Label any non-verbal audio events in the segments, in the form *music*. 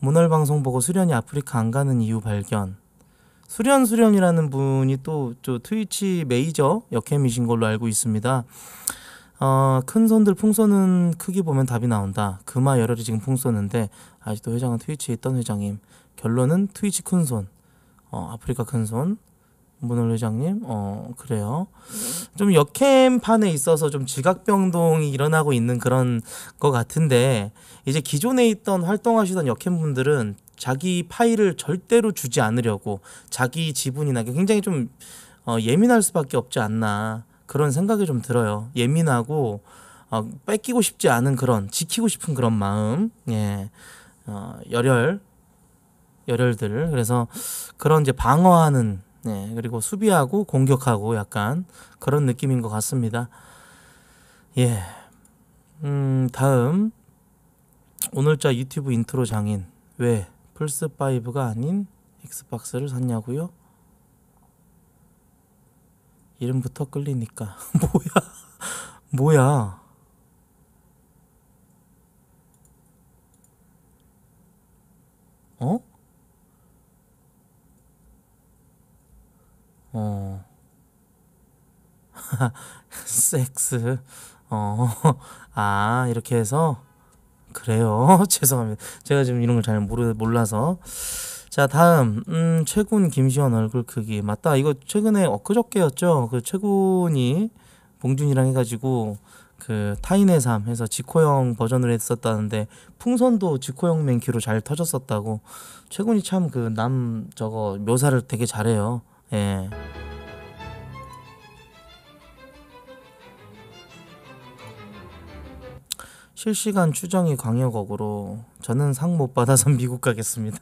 문월 방송 보고 수련이 아프리카 안 가는 이유 발견. 수련 수련이라는 분이 또저 트위치 메이저 역캠이신 걸로 알고 있습니다. 어, 큰 손들 풍 쏘는 크기 보면 답이 나온다. 그마 열혈이 지금 풍 쏘는데 아직도 회장은 트위치에 있던 회장님 결론은 트위치 큰 손, 어, 아프리카 큰 손, 문을 회장님, 어 그래요. 좀역행판에 있어서 좀 지각병동이 일어나고 있는 그런 것 같은데 이제 기존에 있던 활동하시던 역행분들은 자기 파일을 절대로 주지 않으려고 자기 지분이나 굉장히 좀 어, 예민할 수밖에 없지 않나 그런 생각이 좀 들어요. 예민하고 어, 뺏기고 싶지 않은 그런 지키고 싶은 그런 마음, 예, 어, 열혈, 열혈들 그래서 그런 이제 방어하는 네, 그리고 수비하고 공격하고 약간 그런 느낌인 것 같습니다. 예. 음, 다음. 오늘자 유튜브 인트로 장인. 왜 플스5가 아닌 엑스박스를 샀냐고요? 이름부터 끌리니까. *laughs* 뭐야? 뭐야? 어? 어. *laughs* 섹스. 어. 아, 이렇게 해서 그래요. *laughs* 죄송합니다. 제가 지금 이런 걸 잘 모르 몰라서. 자, 다음. 음, 최군 김시원 얼굴 크기. 맞다. 이거 최근에 엊그저께였죠. 그 최군이 봉준이랑 해 가지고 그 타인의 삶 해서 지코형 버전을 했었다는데 풍선도 지코형 맨키로 잘 터졌었다고 최군이 참 그 남 저거 묘사를 되게 잘해요. 예. 실시간 추정이 광역억으로 저는 상 못 받아서 *laughs* 미국 가겠습니다.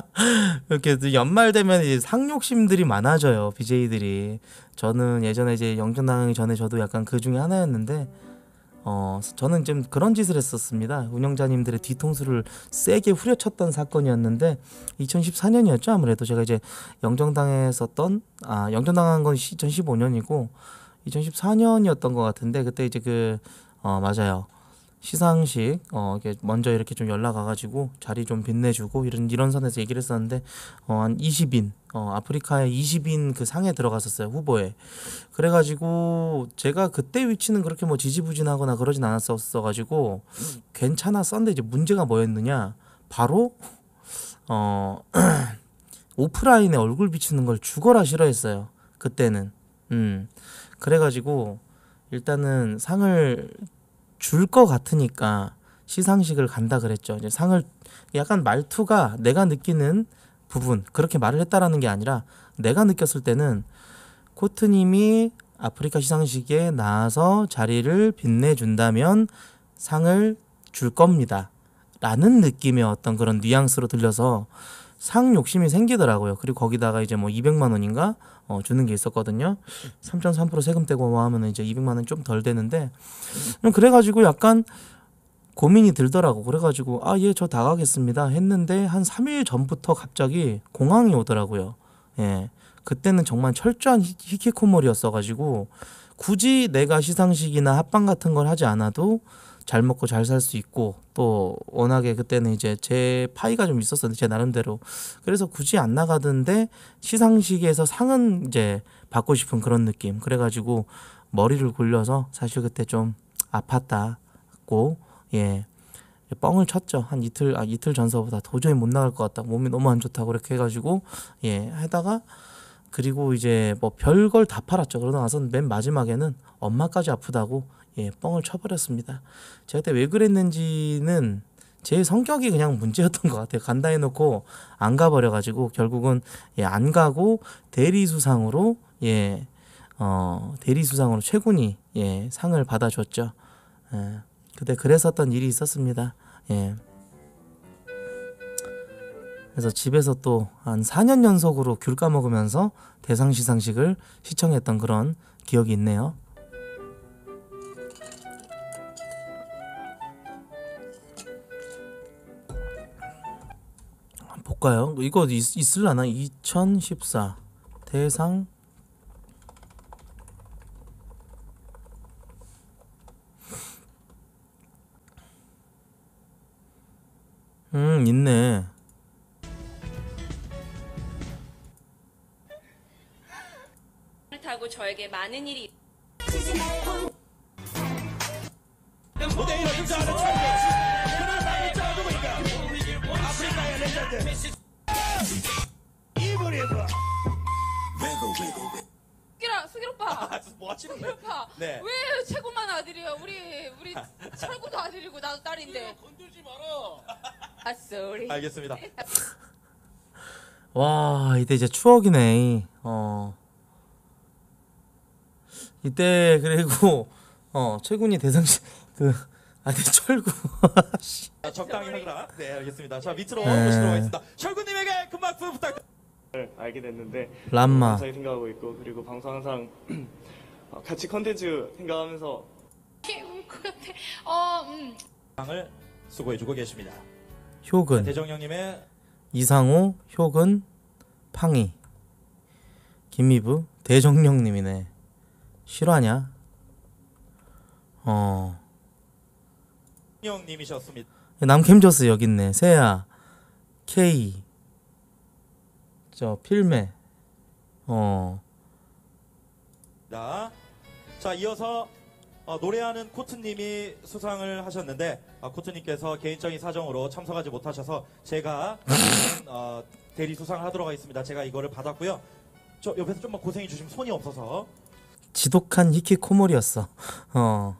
*laughs* 이렇게 연말 되면 이제 상 욕심들이 많아져요. BJ들이. 저는 예전에 이제 영전 당하기 전에 저도 약간 그 중에 하나였는데 어, 저는 좀 그런 짓을 했었습니다. 운영자님들의 뒤통수를 세게 후려쳤던 사건이었는데 2014년이었죠. 아무래도 제가 이제 영정당했었던 아 영정당한 건 2015년이고 2014년이었던 것 같은데 그때 이제 그 어, 맞아요. 시상식 어 이렇게 먼저 이렇게 좀 연락 와가지고 자리 좀 빛내주고 이런 이런 선에서 얘기를 했었는데 어한 20인 어, 아프리카의 20인 그 상에 들어갔었어요 후보에 그래가지고 제가 그때 위치는 그렇게 뭐 지지부진하거나 그러진 않았었어가지고 괜찮았었는데 이제 문제가 뭐였느냐 바로 어 *clears throat* 오프라인에 얼굴 비치는 걸 죽어라 싫어했어요 그때는 음 그래가지고 일단은 상을 줄 것 같으니까 시상식을 간다 그랬죠 이제 상을 약간 말투가 내가 느끼는 부분 그렇게 말을 했다라는 게 아니라 내가 느꼈을 때는 코트님이 아프리카 시상식에 나와서 자리를 빛내준다면 상을 줄 겁니다. 라는 느낌의 어떤 그런 뉘앙스로 들려서 상 욕심이 생기더라고요. 그리고 거기다가 이제 뭐 200만 원인가 어, 주는 게 있었거든요. 3.3% 세금 떼고 뭐 하면 이제 200만 원 좀 덜 되는데 그래가지고 약간 고민이 들더라고. 그래가지고 아 예저 나가겠습니다 했는데 한 3일 전부터 갑자기 공황이 오더라고요. 예. 그때는 정말 철저한 히키코모리였어가지고 굳이 내가 시상식이나 합방 같은 걸 하지 않아도 잘 먹고 잘 살 수 있고 또 워낙에 그때는 이제 제 파이가 좀 있었었는데 제 나름대로 그래서 굳이 안 나가던데 시상식에서 상은 이제 받고 싶은 그런 느낌 그래가지고 머리를 굴려서 사실 그때 좀 아팠다고 예. 뻥을 쳤죠. 한 이틀, 아, 이틀 전서보다 도저히 못 나갈 것 같다. 몸이 너무 안 좋다고 그렇게 해가지고, 예, 하다가, 그리고 이제 뭐 별걸 다 팔았죠. 그러고 나서 맨 마지막에는 엄마까지 아프다고, 예, 뻥을 쳐버렸습니다. 제가 그때 왜 그랬는지는 제 성격이 그냥 문제였던 것 같아요. 간다 해놓고 안 가버려가지고, 결국은, 예, 안 가고 대리수상으로, 예, 어, 대리수상으로 최군이, 예, 상을 받아줬죠. 예. 그때 그랬었던 일이 있었습니다. 예. 그래서 집에서 또 한 4년 연속으로 귤 까먹으면서 대상 시상식을 시청했던 그런 기억이 있네요. 볼까요? 이거 있, 있을라나? 2014 대상 음, 있네. 타고 저에게 많은 일이 숙기라 숙일 오빠. 뭐 하시는 거예요? 오빠. 네. 왜 최고만 아들이야? 우리 우리 *laughs* 철구도 아들이고 나도 딸인데. 건들지 마라. 아 쏘리. 알겠습니다. 와 이때 이제 추억이네. 어 이때 그리고 어 최군이 대상시 그 아니 네, 철구 씨. *laughs* 적당히 하라 네, 알겠습니다. 자, 밑으로 네. 모시도록 하겠습니다. 철구님에게 금방 부탁. 알게 됐는데 람마 항상 생각하고 있고 그리고 방송 항상 *clears throat* 같이 컨텐츠 생각하면서 울것 어, 음. 을 수고해주고 계십니다. 효근 대정 형님의 이상호 효근 팡이 김미부 대정령님이네 실화냐 어 형님이셨습니다. 남캠저스 여기 있네 세야 K 저 필메 어. 자, 이어서 어, 노래하는 코트님이 수상을 하셨는데 어, 코트님께서 개인적인 사정으로 참석하지 못하셔서 제가 *laughs* 어, 대리 수상을 하도록 하겠습니다. 제가 이거를 받았고요. 저 옆에서 좀만 고생해 주시면 손이 없어서 지독한 히키코모리였어. 어.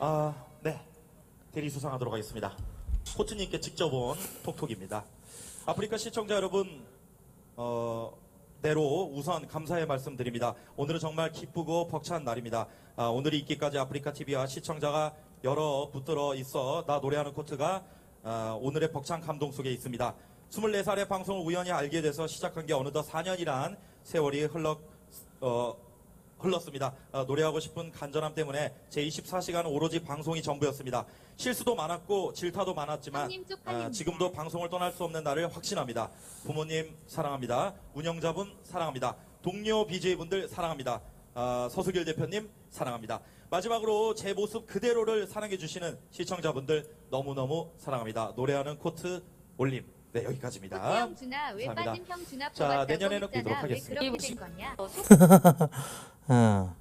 아, 네. 대리 수상하도록 하겠습니다. 코트님께 직접 온 톡톡입니다. 아프리카 시청자 여러분 어, 대로 우선 감사의 말씀드립니다. 오늘은 정말 기쁘고 벅찬 날입니다. 아, 오늘이 있기까지 아프리카 TV와 시청자가 여러 붙들어 있어 나 노래하는 코트가 아, 오늘의 벅찬 감동 속에 있습니다. 24살의 방송을 우연히 알게 돼서 시작한 게 어느덧 4년이란 세월이 흘러 어, 흘렀습니다. 어, 노래하고 싶은 간절함 때문에 제2 4시간 오로지 방송이 전부였습니다. 실수도 많았고 질타도 많았지만 어, 지금도 방송을 떠날 수 없는 나를 확신합니다. 부모님 사랑합니다. 운영자분 사랑합니다. 동료 BJ분들 사랑합니다. 어, 서수길 대표님 사랑합니다. 마지막으로 제 모습 그대로를 사랑해주시는 시청자분들 너무너무 사랑합니다. 노래하는 코트 올림. 네 여기까지입니다. 형준아 왜 감사합니다. 빠진 형준아 자 내년에는 뵙도록 하겠습니다. 왜 그렇게 된 거냐? *laughs* 어.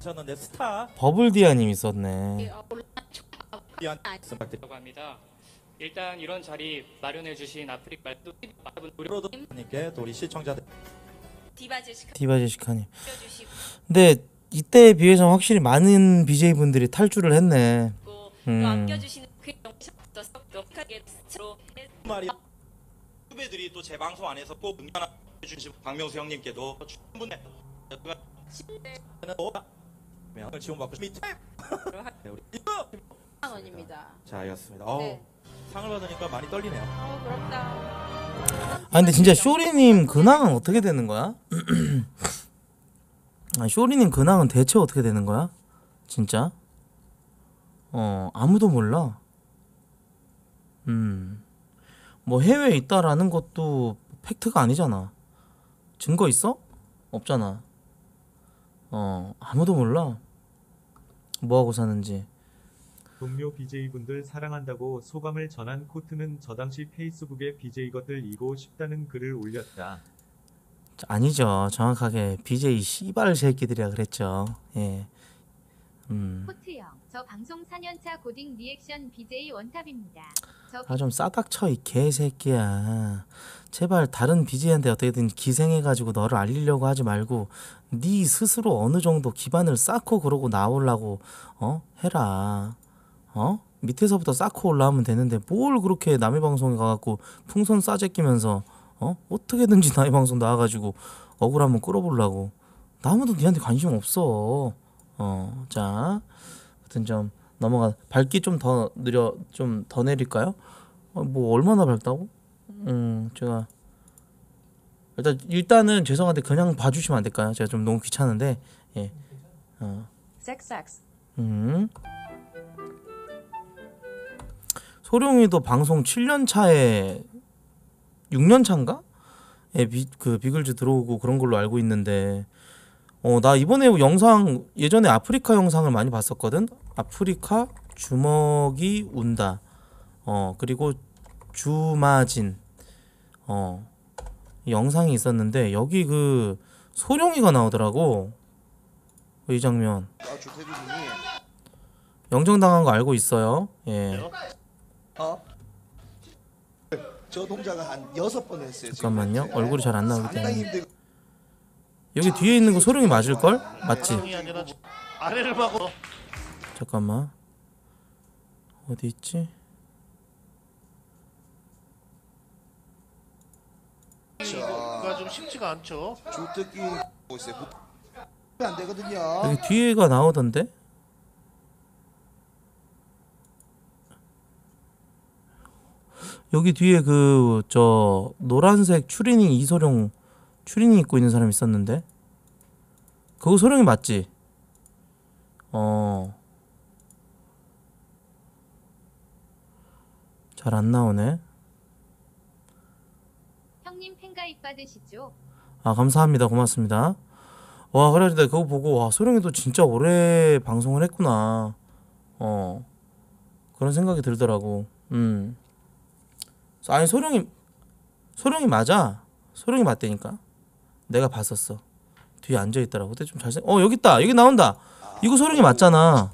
저는 내 스타 버블디아님 있었네. 합니다. 네, 일단 이런 자리 마련해 주신 아프릭 말도 많로도님께또리 시청자들 디바 제시카 님 근데 이때에 비해서 확실히 많은 BJ 분들이 탈주를 했네. 음. 그 그 후배들이 또제 방송 안에서 꼭 응원해 주신 박명수 형님께도 충분히 그 10대는 5 명을 지원받고 밑에 네. 네, 우리 입니다. 자, 이었습니다. 어 네. 상을 받으니까 많이 떨리네요. 어, 부럽다. 아 근데 진짜 쇼리님 근황은 어떻게 되는 거야? *clears throat* 아, 쇼리님 근황은 대체 어떻게 되는 거야? 진짜? 어 아무도 몰라. 음. 뭐 해외에 있다라는 것도 팩트가 아니잖아. 증거 있어? 없잖아. 어 아무도 몰라 뭐 하고 사는지 동료 BJ분들 사랑한다고 소감을 전한 코트는 저 당시 페이스북에 BJ것들 이고 싶다는 글을 올렸다. 아니죠. 정확하게 BJ 씨발 새끼들이라 그랬죠. 예. 음. 코트형. 저 방송 4년차 고딩 리액션 BJ 원탑입니다. 아좀 싸닥쳐 이 개새끼야. 제발 다른 BJ한테 어떻게든 기생해가지고 너를 알리려고 하지 말고 네 스스로 어느 정도 기반을 쌓고 그러고 나오려고 어 해라. 어? 밑에서부터 쌓고 올라오면 되는데 뭘 그렇게 남의 방송에 가갖고 풍선 싸제끼면서 어? 어떻게든지 남의 방송 나와가지고 억울하면 끌어보려고 나무도 니한테 관심 없어 어자 같은 점 넘어가 밝기 좀 더 느려 좀 더 내릴까요? 어, 뭐 얼마나 밝다고? 음 제가 일단 일단은 죄송한데 그냥 봐주시면 안 될까요? 제가 좀 너무 귀찮은데 예. 어. 음. 소룡이도 방송 7년 차에 6년 차인가? 예, 비, 그 비글즈 들어오고 그런 걸로 알고 있는데 어, 나 이번에 영상 예전에 아프리카 영상을 많이 봤었거든. 아프리카 주먹이 운다. 어, 그리고 주마진. 어, 영상이 있었는데 여기 그 소룡이가 나오더라고. 이 장면. 아, 영정당한 거 알고 있어요. 예. 어? 어? 저 동작을 한 여섯 번 했어요. 잠깐만요. 지금. 얼굴이 잘 안 나오기 때문에. 여기 뒤에 있는 거 소룡이 맞을 걸? 맞지? 아래를 막고 잠깐만 어디 있지? 이거가 좀 쉽지가 않죠. 주특기 뭐, 안 되거든요. 여기 뒤에가 나오던데? 여기 뒤에 그 저 노란색 추리닝 이소룡 추리닝 입고 있는 사람 있었는데 그거 소룡이 맞지? 어 잘안 나오네. 형님 팬가입 받으시죠? 아 감사합니다. 고맙습니다. 와 그래 근데 그거 보고 와 소령이도 진짜 오래 방송을 했구나. 어 그런 생각이 들더라고. 음. 아니 소령이 소령이 맞아. 소령이 맞대니까. 내가 봤었어. 뒤에 앉아 있더라고. 그때 좀 잘생. 어 여기 있다. 여기 나온다. 이거 소령이 맞잖아.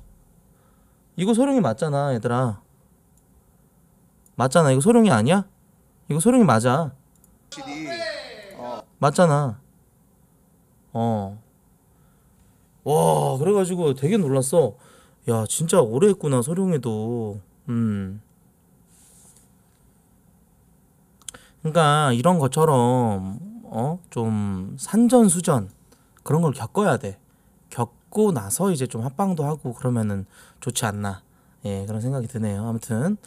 이거 소령이 맞잖아, 얘들아. 맞잖아. 이거 소룡이 아니야? 이거 소룡이 맞아. 맞잖아. 어. 와, 그래가지고 되게 놀랐어. 야, 진짜 오래 했구나, 소룡이도. 음. 그러니까 이런 것처럼 어? 좀 산전수전 그런 걸 겪어야 돼. 겪고 나서 이제 좀 합방도 하고 그러면은 좋지 않나. 예, 그런 생각이 드네요. 아무튼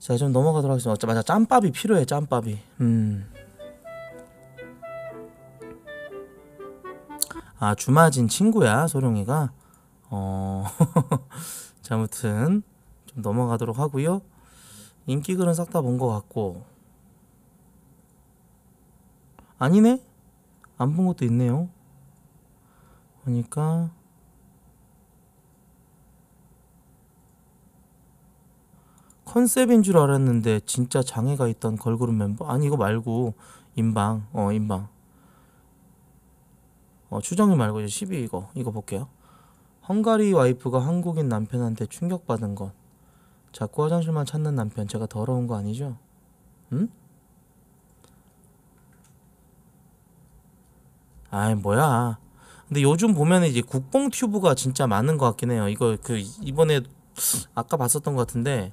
자, 좀 넘어가도록 하겠습니다. 맞아, 짬밥이 필요해, 짬밥이. 음. 아, 주마진 친구야, 소룡이가. 어. *laughs* 자, 아무튼 좀 넘어가도록 하고요. 인기 글은 싹 다본것 같고. 아니네? 안 본 것도 있네요. 보니까 컨셉인 줄 알았는데 진짜 장애가 있던 걸그룹 멤버? 아니 이거 말고 인방 어 인방 어 추정이 말고 이제 12 이거 이거 볼게요 헝가리 와이프가 한국인 남편한테 충격받은 것 자꾸 화장실만 찾는 남편 제가 더러운 거 아니죠? 응? 아이 뭐야 근데 요즘 보면 이제 국뽕 튜브가 진짜 많은 것 같긴 해요 이거 그 이번에 아까 봤었던 것 같은데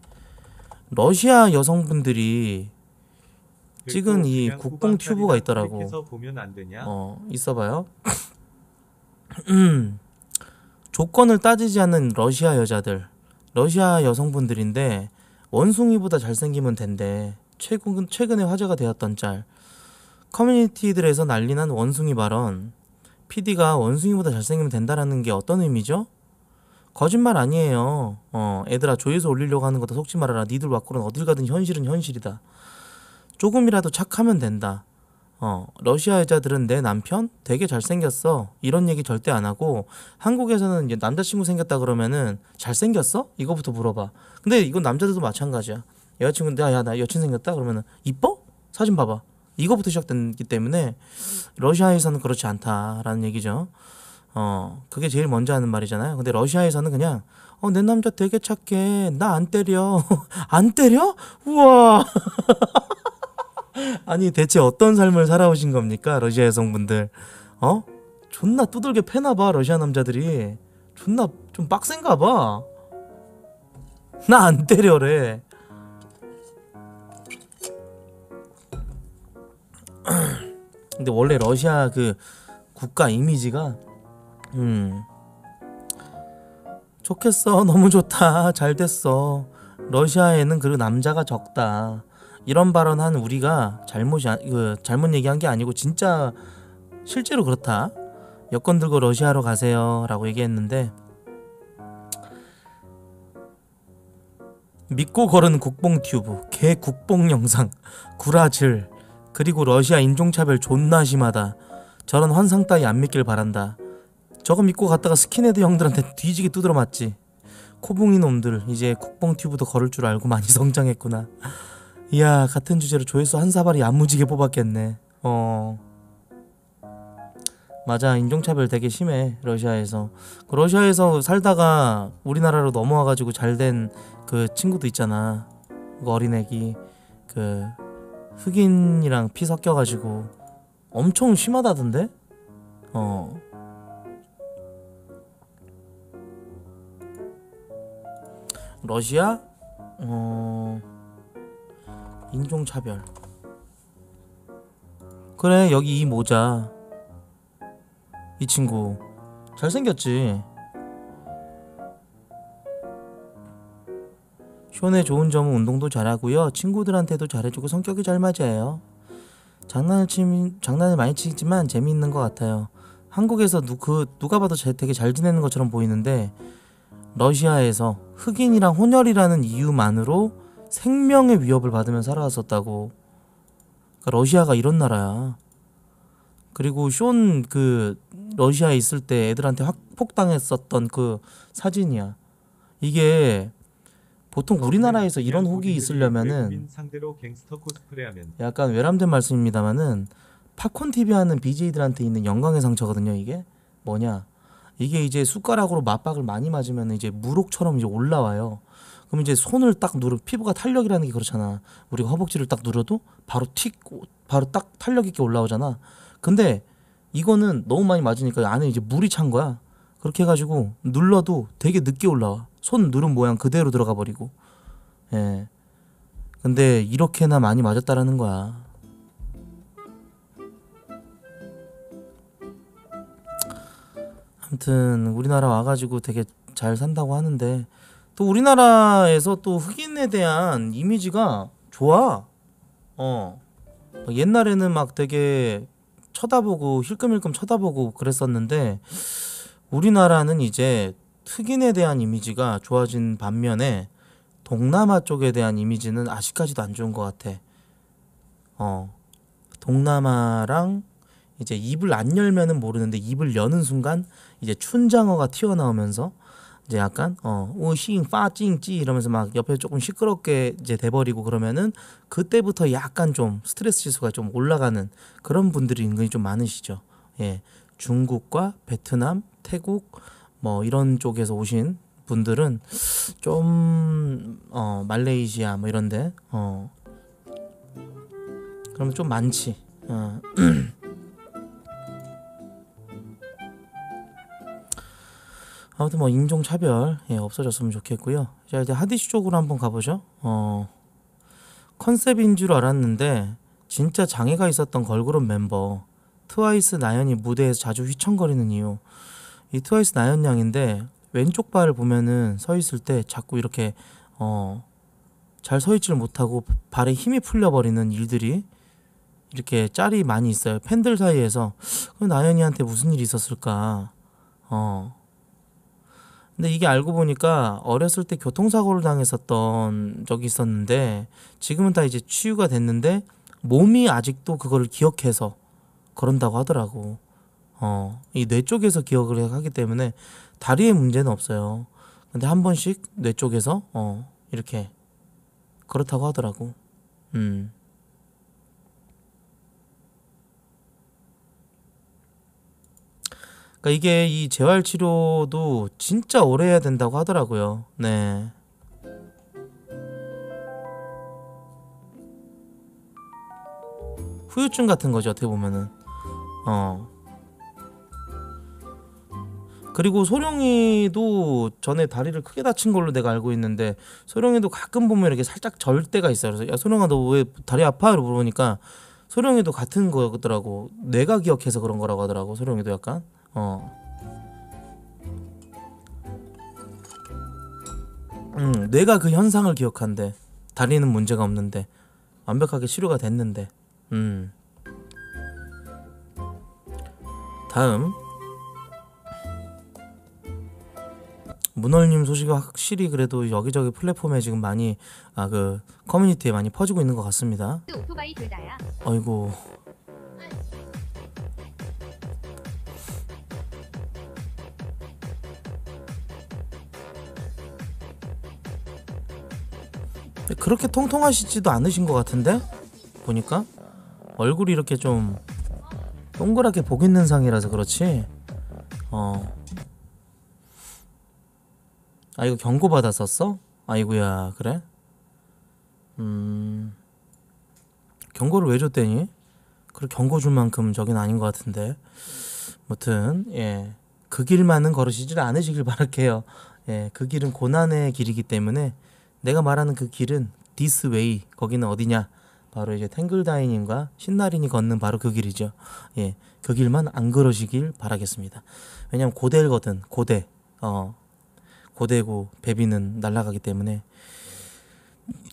러시아 여성분들이 찍은 이 국뽕 튜브가 있더라고. 어, 있어봐요. 음. 조건을 따지지 않는 러시아 여자들, 러시아 여성분들인데 원숭이보다 잘생기면 된대. 최근 최근에 화제가 되었던 짤. 커뮤니티들에서 난리난 원숭이 발언. PD가 원숭이보다 잘생기면 된다라는 게 어떤 의미죠? 거짓말 아니에요. 어, 애들아 조회수 올리려고 하는 것도 속지 말아라. 니들 와꾸는 어딜 가든 현실은 현실이다. 조금이라도 착하면 된다. 어, 러시아 여자들은 내 남편 되게 잘생겼어. 이런 얘기 절대 안 하고 한국에서는 이제 남자친구 생겼다 그러면은 잘생겼어? 이거부터 물어봐. 근데 이건 남자들도 마찬가지야. 여자친구 내가 아, 야나 여친 생겼다 그러면은 이뻐? 사진 봐봐. 이거부터 시작됐기 때문에 러시아에서는 그렇지 않다라는 얘기죠. 어, 그게 제일 먼저 하는 말이잖아요. 근데 러시아에서는 그냥 어, 내 남자 되게 착해. 나 안 때려. *laughs* 안 때려? 우와. *laughs* 아니, 대체 어떤 삶을 살아오신 겁니까? 러시아 여성분들. 어? 존나 두들겨 패나 봐, 러시아 남자들이. 존나 좀 빡센가 봐. 나 안 때려래. *clears throat* 근데 원래 러시아 그 국가 이미지가 음. 좋겠어. *laughs* 너무 좋다. 잘 됐어. 러시아에는 그 남자가 적다. 이런 발언한 우리가 잘못이 아, 그 잘못 얘기한 게 아니고 진짜 실제로 그렇다. 여권 들고 러시아로 가세요라고 얘기했는데 믿고 걸은 국뽕 튜브, 개 국뽕 영상, 구라질, 그리고 러시아 인종차별 존나 심하다. 저런 환상 따위 안 믿길 바란다. 저거 믿고 갔다가 스킨헤드 형들한테 뒤지게 두드러 맞지 코봉이 놈들 이제 콕봉 튜브도 걸을 줄 알고 많이 *laughs* 성장했구나 이야 같은 주제로 조회수 한 사발이 안무지게 뽑았겠네 어 맞아 인종차별 되게 심해 러시아에서 그 러시아에서 살다가 우리나라로 넘어와가지고 잘 된 그 친구도 있잖아 그 어린애기 그 흑인이랑 피 섞여가지고 엄청 심하다던데 어 러시아 어... 인종차별 그래 여기 이 모자 이 친구 잘생겼지 쇼네 좋은 점은 운동도 잘하고요 친구들한테도 잘해주고 성격이 잘 맞아요 장난을 치 장난을 많이 치지만 재미있는 것 같아요 한국에서 누, 그 누가 봐도 되게 잘 지내는 것처럼 보이는데 러시아에서 흑인이랑 혼혈이라는 이유만으로 생명의 위협을 받으며 살아왔었다고. 그러니까 러시아가 이런 나라야. 그리고 쇼그 러시아에 있을 때 애들한테 학폭당했었던 그 사진이야. 이게 보통 우리나라에서 이런 혹이 있으려면은 약간 외람된 말씀입니다만은 팝콘 TV 하는 BJ들한테 있는 영광의 상처거든요, 이게. 뭐냐? 이게 이제 숟가락으로 맞박을 많이 맞으면 이제 무록처럼 이제 올라와요. 그럼 이제 손을 딱 누르 피부가 탄력이라는 게 그렇잖아. 우리가 허벅지를 딱 누르도 바로 틱 바로 딱 탄력 있게 올라오잖아. 근데 이거는 너무 많이 맞으니까 안에 이제 물이 찬 거야. 그렇게 해가지고 눌러도 되게 늦게 올라와. 손 누른 모양 그대로 들어가 버리고. 예. 근데 이렇게나 많이 맞았다라는 거야. 아무튼 우리나라 와가지고 되게 잘 산다고 하는데 또 우리나라에서 또 흑인에 대한 이미지가 좋아. 어. 옛날에는 막 되게 쳐다보고 힐끔힐끔 쳐다보고 그랬었는데 우리나라는 이제 흑인에 대한 이미지가 좋아진 반면에 동남아 쪽에 대한 이미지는 아직까지도 안 좋은 것 같아. 어. 동남아랑 이제 입을 안 열면은 모르는데 입을 여는 순간 이제 춘장어가 튀어나오면서 이제 약간 어우싱 파찡찌 이러면서 막 옆에 조금 시끄럽게 이제 돼버리고 그러면은 그때부터 약간 좀 스트레스 지수가 좀 올라가는 그런 분들이 은근히 좀 많으시죠. 예, 중국과 베트남, 태국 뭐 이런 쪽에서 오신 분들은 좀 어, 말레이시아 뭐 이런데 어 그러면 좀 많지. 어. *clears throat* 아무튼 뭐 인종차별 예, 없어졌으면 좋겠고요. 자 이제 하디슈 쪽으로 한번 가보죠. 어, 컨셉인 줄 알았는데 진짜 장애가 있었던 걸그룹 멤버 트와이스 나연이 무대에서 자주 휘청거리는 이유 이 트와이스 나연 양인데 왼쪽 발을 보면은 서 있을 때 자꾸 이렇게 어, 잘서 있지를 못하고 발에 힘이 풀려버리는 일들이 이렇게 짤이 많이 있어요. 팬들 사이에서 그럼 나연이한테 무슨 일이 있었을까? 어, 근데 이게 알고 보니까 어렸을 때 교통사고를 당했었던 적이 있었는데 지금은 다 이제 치유가 됐는데 몸이 아직도 그걸 기억해서 그런다고 하더라고. 어, 이 뇌 쪽에서 기억을 하기 때문에 다리에 문제는 없어요. 근데 한 번씩 뇌 쪽에서 어, 이렇게 그렇다고 하더라고. 음. 그러니까 이게 이 재활 치료도 진짜 오래 해야 된다고 하더라고요. 네. 후유증 같은 거죠 어떻게 보면은 어 그리고 소룡이도 전에 다리를 크게 다친 걸로 내가 알고 있는데 소룡이도 가끔 보면 이렇게 살짝 절 때가 있어요 그래서 야 소룡아 너 왜 다리 아파? 이러고 물어보니까 소룡이도 같은 거더라고 내가 기억해서 그런 거라고 하더라고 소룡이도 약간 어. 음, 뇌가 그 현상을 기억한대. 다리는 문제가 없는데 완벽하게 치료가 됐는데. 음. 다음 문월님 소식이 확실히 그래도 여기저기 플랫폼에 지금 많이 아그 커뮤니티에 많이 퍼지고 있는 것 같습니다. 아이고 그렇게 통통하시지도 않으신 것 같은데 보니까 얼굴이 이렇게 좀 동그랗게 복 있는 상이라서 그렇지 어. 아 이거 경고 받았었어? 아이구야 그래? 음 경고를 왜 줬대니? 그래 경고 줄 만큼 저긴 아닌 것 같은데 무튼 예 그 길만은 걸으시질 않으시길 바랄게요 예그 길은 고난의 길이기 때문에 내가 말하는 그 길은 디스웨이 거기는 어디냐? 바로 이제 탱글다이님과 신나린이 걷는 바로 그 길이죠. 예, 그 길만 안 그러시길 바라겠습니다. 왜냐면 고대거든 고대 어 고대고 베비는 날아가기 때문에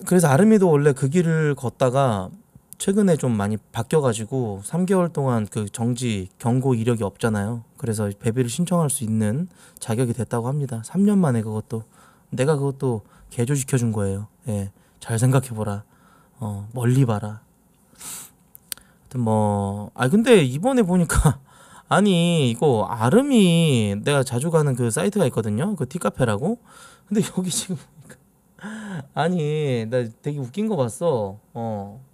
그래서 아름이도 원래 그 길을 걷다가 최근에 좀 많이 바뀌어가지고 3개월 동안 그 정지 경고 이력이 없잖아요. 그래서 베비를 신청할 수 있는 자격이 됐다고 합니다. 3년 만에 그것도 내가 그것도 개조시켜 준 거예요. 예. 잘 생각해 보라. 어, 멀리 봐라. 하여튼 뭐, 아 근데 이번에 보니까 *laughs* 아니 이거 아름이 내가 자주 가는 그 사이트가 있거든요. 그 티카페라고. 근데 여기 지금 *laughs* 아니 나 되게 웃긴 거 봤어. 어.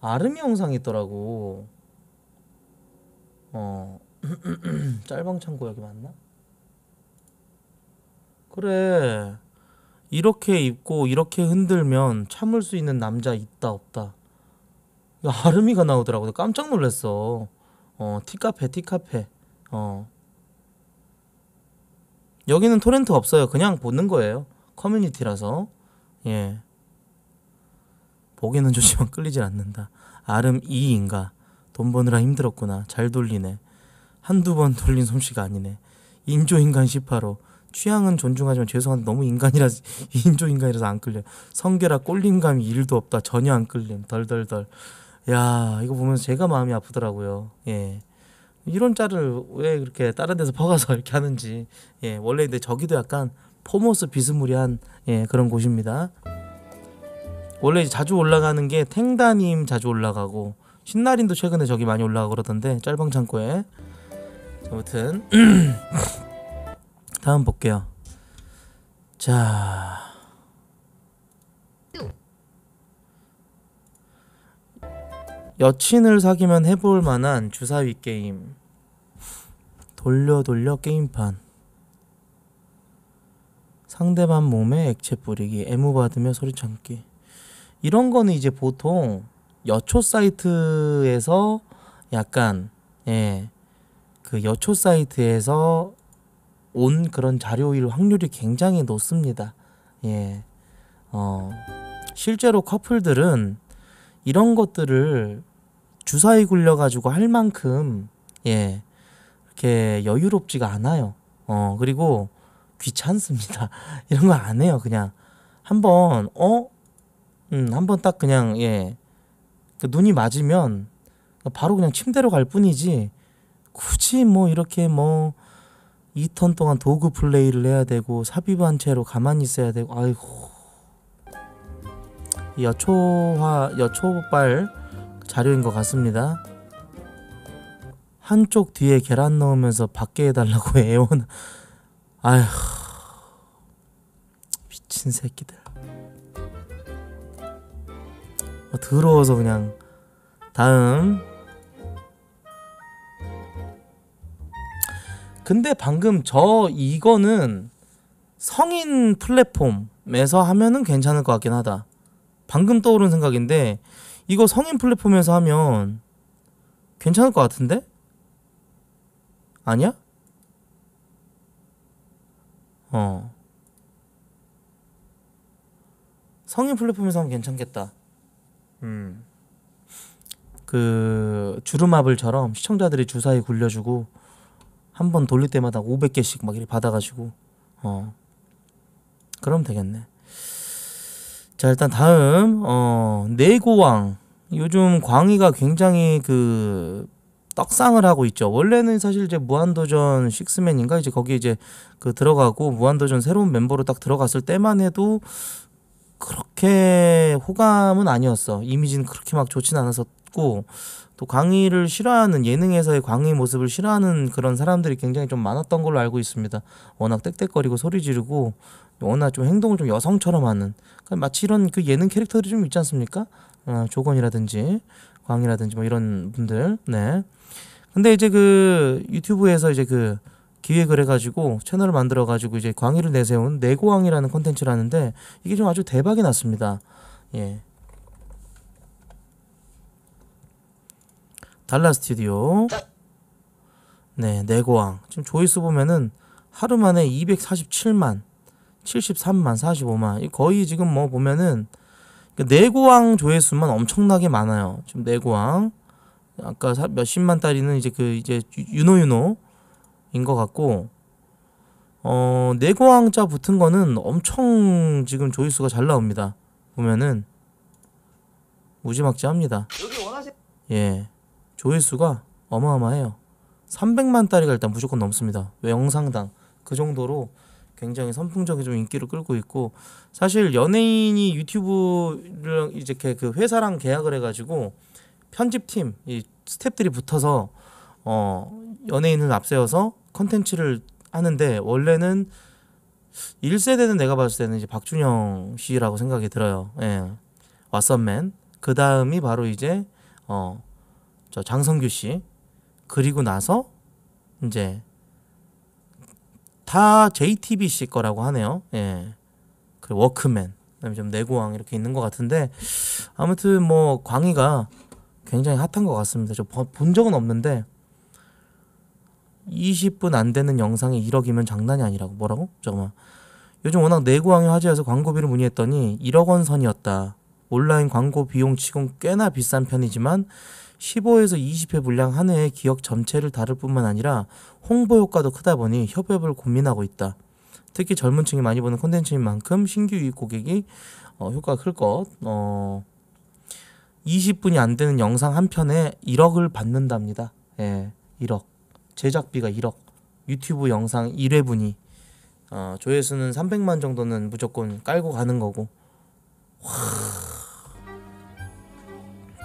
아름이 영상이 있더라고. 어 *clears throat* 짤방창 고 여기 맞나? 그래 이렇게 입고 이렇게 흔들면 참을 수 있는 남자 있다 없다 아름이가 나오더라고 요 깜짝 놀랐어 어 티카페 티카페 어 여기는 토렌트 없어요 그냥 보는 거예요 커뮤니티라서 예 보기는 좋지만 *laughs* 끌리질 않는다 아름 이인가 돈 버느라 힘들었구나. 잘 돌리네. 한두 번 돌린 솜씨가 아니네. 인조인간 18호. 취향은 존중하지만 죄송한데 너무 인간이라 *laughs* 인조인간이라서 안 끌려. 성계라 꼴림감이 일도 없다. 전혀 안 끌림. 덜덜덜. 야 이거 보면서 제가 마음이 아프더라고요. 예. 이런 짤을 왜 그렇게 다른 데서 퍼가서 *laughs* 이렇게 하는지. 예. 원래 근데 저기도 약간 포모스 비스무리한 예, 그런 곳입니다. 원래 자주 올라가는 게 탱다님 자주 올라가고 신나린도 최근에 저기 많이 올라가 그러던데 짤방 창고에 아무튼 *clears throat* 다음 볼게요 자 여친을 사귀면 해볼 만한 주사위 게임 돌려 돌려 게임판 상대방 몸에 액체 뿌리기 애무 받으며 소리 참기 이런 거는 이제 보통 여초 사이트에서 약간 예, 그 여초 사이트에서 온 그런 자료일 확률이 굉장히 높습니다. 예. 어, 실제로 커플들은 이런 것들을 주사위 굴려 가지고 할 만큼 예. 이렇게 여유롭지가 않아요. 어, 그리고 귀찮습니다. *laughs* 이런 거 안 해요, 그냥. 한번 어? 음, 한번 딱 그냥 예. 그 눈이 맞으면 바로 그냥 침대로 갈 뿐이지 굳이 뭐 이렇게 뭐 2턴 동안 도그 플레이를 해야 되고 삽입한 채로 가만히 있어야 되고 아이고 여초화 여초발 자료인 것 같습니다. 한쪽 뒤에 계란 넣으면서 밖에 해달라고 *laughs* 애원 아휴 미친 새끼들 뭐 더러워서 그냥 다음 근데 방금 저 이거는 성인 플랫폼에서 하면은 괜찮을 것 같긴 하다 방금 떠오른 생각인데 이거 성인 플랫폼에서 하면 괜찮을 것 같은데? 아니야? 어 성인 플랫폼에서 하면 괜찮겠다 음. 그 주름마블처럼 시청자들이 주사위 굴려주고 한 번 돌릴 때마다 500개씩 막 이렇게 받아가지고 어 그럼 되겠네. 자 일단 다음 어 내고왕 요즘 광희가 굉장히 그 떡상을 하고 있죠. 원래는 사실 이제 무한도전 식스맨인가 이제 거기 이제 그 들어가고 무한도전 새로운 멤버로 딱 들어갔을 때만 해도 그렇게 호감은 아니었어. 이미지는 그렇게 막 좋진 않았었고 또광의를 싫어하는 예능에서의 광의 모습을 싫어하는 그런 사람들이 굉장히 좀 많았던 걸로 알고 있습니다. 워낙 떽떽거리고 소리 지르고 워낙 좀 행동을 좀 여성처럼 하는 그러니까 마치 이런 그 예능 캐릭터들이 좀 있지 않습니까? 어, 조건이라든지 광이라든지 뭐 이런 분들 네. 근데 이제 그 유튜브에서 이제 그 기획을 해가지고 채널을 만들어가지고 이제 광희를 내세운 내고왕이라는 컨텐츠를 하는데 이게 좀 아주 대박이 났습니다. 예. 달라 스튜디오. 네, 내고왕. 지금 조회수 보면은 하루 만에 247만, 73만, 45만. 거의 지금 뭐 보면은 그러니까 내고왕 조회수만 엄청나게 많아요. 지금 내고왕. 아까 몇십만 딸이는 이제 그 이제 유노유노 인것 같고 어, 네고왕자 붙은 거는 엄청 지금 조회수가 잘 나옵니다. 보면은 무지막지합니다. 예, 조회수가 어마어마해요. 300만 달이가 일단 무조건 넘습니다. 왜 영상당 그 정도로 굉장히 선풍적인 좀 인기를 끌고 있고 사실 연예인이 유튜브를 이제 그, 그 회사랑 계약을 해가지고 편집팀 이 스탭들이 붙어서 어 연예인을 앞세워서 컨텐츠를 하는데 원래는 1세대는 내가 봤을 때는 이제 박준영 씨라고 생각이 들어요. 예. 왓썸맨. 그 다음이 바로 이제 어, 저 장성규 씨. 그리고 나서 이제 다 JTBC 거라고 하네요. 예. 그리고 워크맨. 그다음에 좀 내고왕 이렇게 있는 것 같은데 아무튼 뭐 광희가 굉장히 핫한 것 같습니다. 저 본 적은 없는데 20분 안 되는 영상에 1억이면 장난이 아니라고 뭐라고? 잠깐만 요즘 워낙 내구왕이 화제여서 광고비를 문의했더니 1억 원 선이었다 온라인 광고 비용 치곤 꽤나 비싼 편이지만 15에서 20회 분량 한 해의 기억 전체를 다룰 뿐만 아니라 홍보 효과도 크다 보니 협업을 고민하고 있다 특히 젊은 층이 많이 보는 콘텐츠인 만큼 신규 유입 고객이 어, 효과가 클 것. 어, 20분이 안 되는 영상 한 편에 1억을 받는답니다. 예, 1억. 제작비가 1억, 유튜브 영상 1회분이 어, 조회수는 300만 정도는 무조건 깔고 가는 거고 와...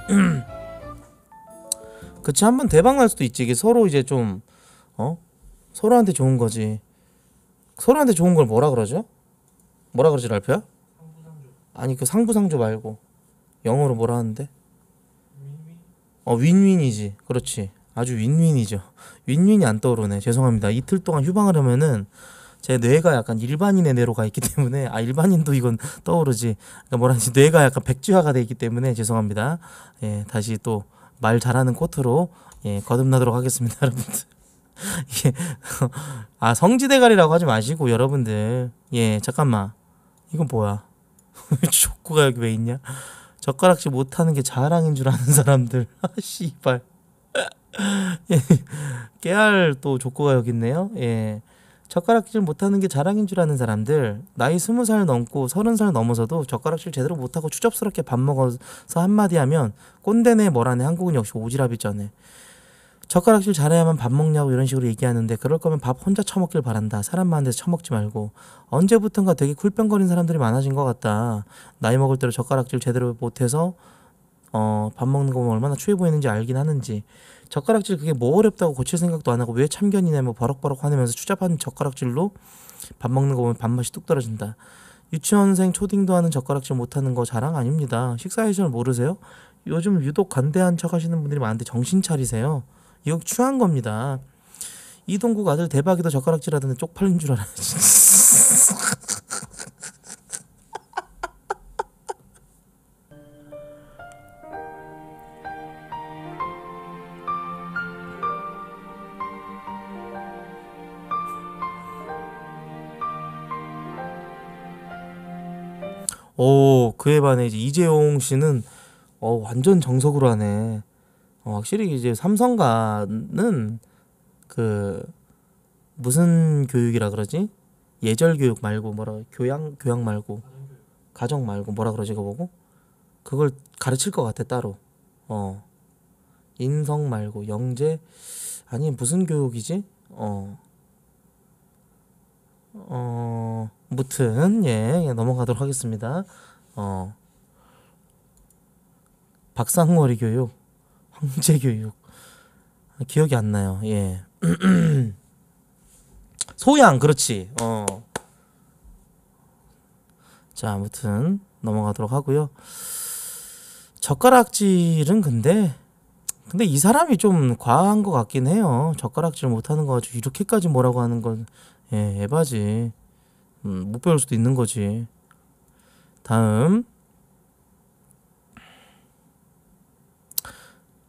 *clears throat* 그치 한번 대박 날 수도 있지 이게 서로 이제 좀 어? 서로한테 좋은 거지 서로한테 좋은 걸 뭐라 그러죠? 뭐라 그러지 랄프야? 아니 그 상부상조 말고 영어로 뭐라 하는데? 어 윈윈이지 그렇지 아주 윈윈이죠. 윈윈이 안 떠오르네. 죄송합니다. 이틀 동안 휴방을 하면은 제 뇌가 약간 일반인의 뇌로 가 있기 때문에 아 일반인도 이건 떠오르지. 그러니까 뭐라지 뇌가 약간 백지화가 돼 있기 때문에 죄송합니다. 예, 다시 또 말 잘하는 코트로 예, 거듭나도록 하겠습니다, *laughs* 여러분들. 예. *laughs* 아, 성지대가리라고 하지 마시고 여러분들. 예, 잠깐만. 이건 뭐야? *laughs* 족구가 여기 왜 있냐? 젓가락질 못하는 게 자랑인 줄 아는 사람들. 아, 씨발. *laughs* 예. 깨알 또 조건가 여기 있네요. 예. 젓가락질 못하는 게 자랑인 줄 아는 사람들 나이 스무 살 넘고 서른 살 넘어서도 젓가락질 제대로 못하고 추접스럽게 밥 먹어서 한마디 하면 꼰대네 뭐라네 한국은 역시 오지랖이잖아 젓가락질 잘해야만 밥 먹냐고 이런 식으로 얘기하는데 그럴 거면 밥 혼자 처먹길 바란다. 사람 많은 데 처먹지 말고 언제부턴가 되게 쿨병거린 사람들이 많아진 것 같다. 나이 먹을 때로 젓가락질 제대로 못해서 어, 밥 먹는 거 보면 얼마나 추해 보이는지 알긴 하는지 젓가락질 그게 뭐 어렵다고 고칠 생각도 안 하고 왜 참견이냐 뭐 버럭버럭 화내면서 추잡한 젓가락질로 밥 먹는 거 보면 밥맛이 뚝 떨어진다. 유치원생 초딩도 하는 젓가락질 못하는 거 자랑 아닙니다. 식사의 절 모르세요? 요즘 유독 관대한 척 하시는 분들이 많은데 정신 차리세요. 이거 추한 겁니다. 이동국 아들 대박이다 젓가락질 하던데 쪽팔린 줄 알아. 그에 반해 이제 이재용 씨는 어 완전 정석으로 하네. 어, 확실히 이제 삼성가는 그 무슨 교육이라 그러지? 예절 교육 말고 뭐라 교양 교양 말고 가정 말고 뭐라 그러지 그거 보고 그걸 가르칠 것 같아 따로 어 인성 말고 영재 아니 무슨 교육이지 어어 어, 무튼 예, 예 넘어가도록 하겠습니다. 어, 박상머리 교육, 황제 교육 기억이 안 나요. 예. *clears throat* 소양 그렇지. 어. 자 아무튼 넘어가도록 하고요. 젓가락질은 근데 근데 이 사람이 좀 과한 것 같긴 해요. 젓가락질 못하는 거 가지고 이렇게까지 뭐라고 하는 건 예, 에바지. 음, 못 배울 수도 있는 거지. 다음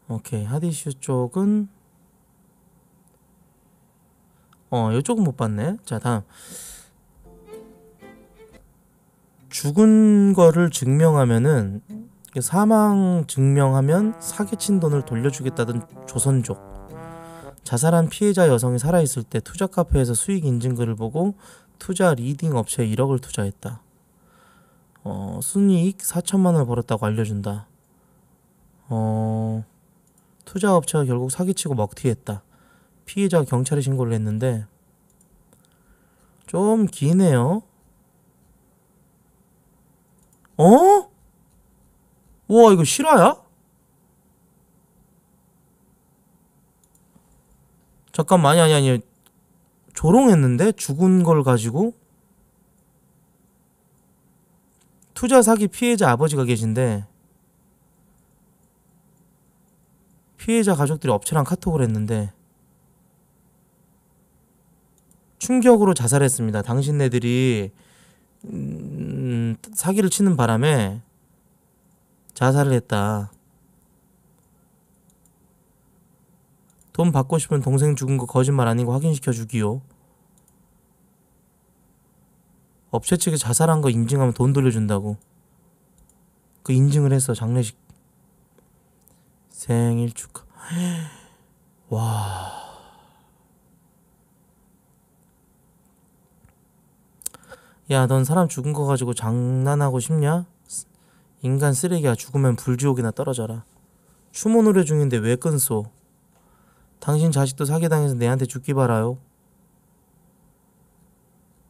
오케이 하디슈 쪽은 어 이쪽은 못 봤네 자 다음 죽은 거를 증명하면은 사망 증명하면 사기친 돈을 돌려주겠다던 조선족 자살한 피해자 여성이 살아있을 때 투자 카페에서 수익 인증글을 보고 투자 리딩 업체에 1억을 투자했다 어, 순이익 4천만 원을 벌었다고 알려준다. 어, 투자업체가 결국 사기치고 먹튀했다. 피해자가 경찰에 신고를 했는데 좀 기네요. 어? 와 이거 실화야? 잠깐만 아니 아니 아니 조롱했는데 죽은 걸 가지고 투자 사기 피해자 아버지가 계신데 피해자 가족들이 업체랑 카톡을 했는데 충격으로 자살했습니다. 당신네들이 음, 사기를 치는 바람에 자살을 했다. 돈 받고 싶은 동생 죽은 거 거짓말 아닌 거 확인시켜 주기요. 업체 측에 자살한 거 인증하면 돈 돌려준다고 그 인증을 해서 장례식 생일 축하 *gasps* 와 야, 넌 사람 죽은 거 가지고 장난하고 싶냐? 인간 쓰레기야. 죽으면 불지옥이나 떨어져라. 추모 노래 중인데 왜 끊소? 당신 자식도 사기당해서 내한테 죽기 바라요.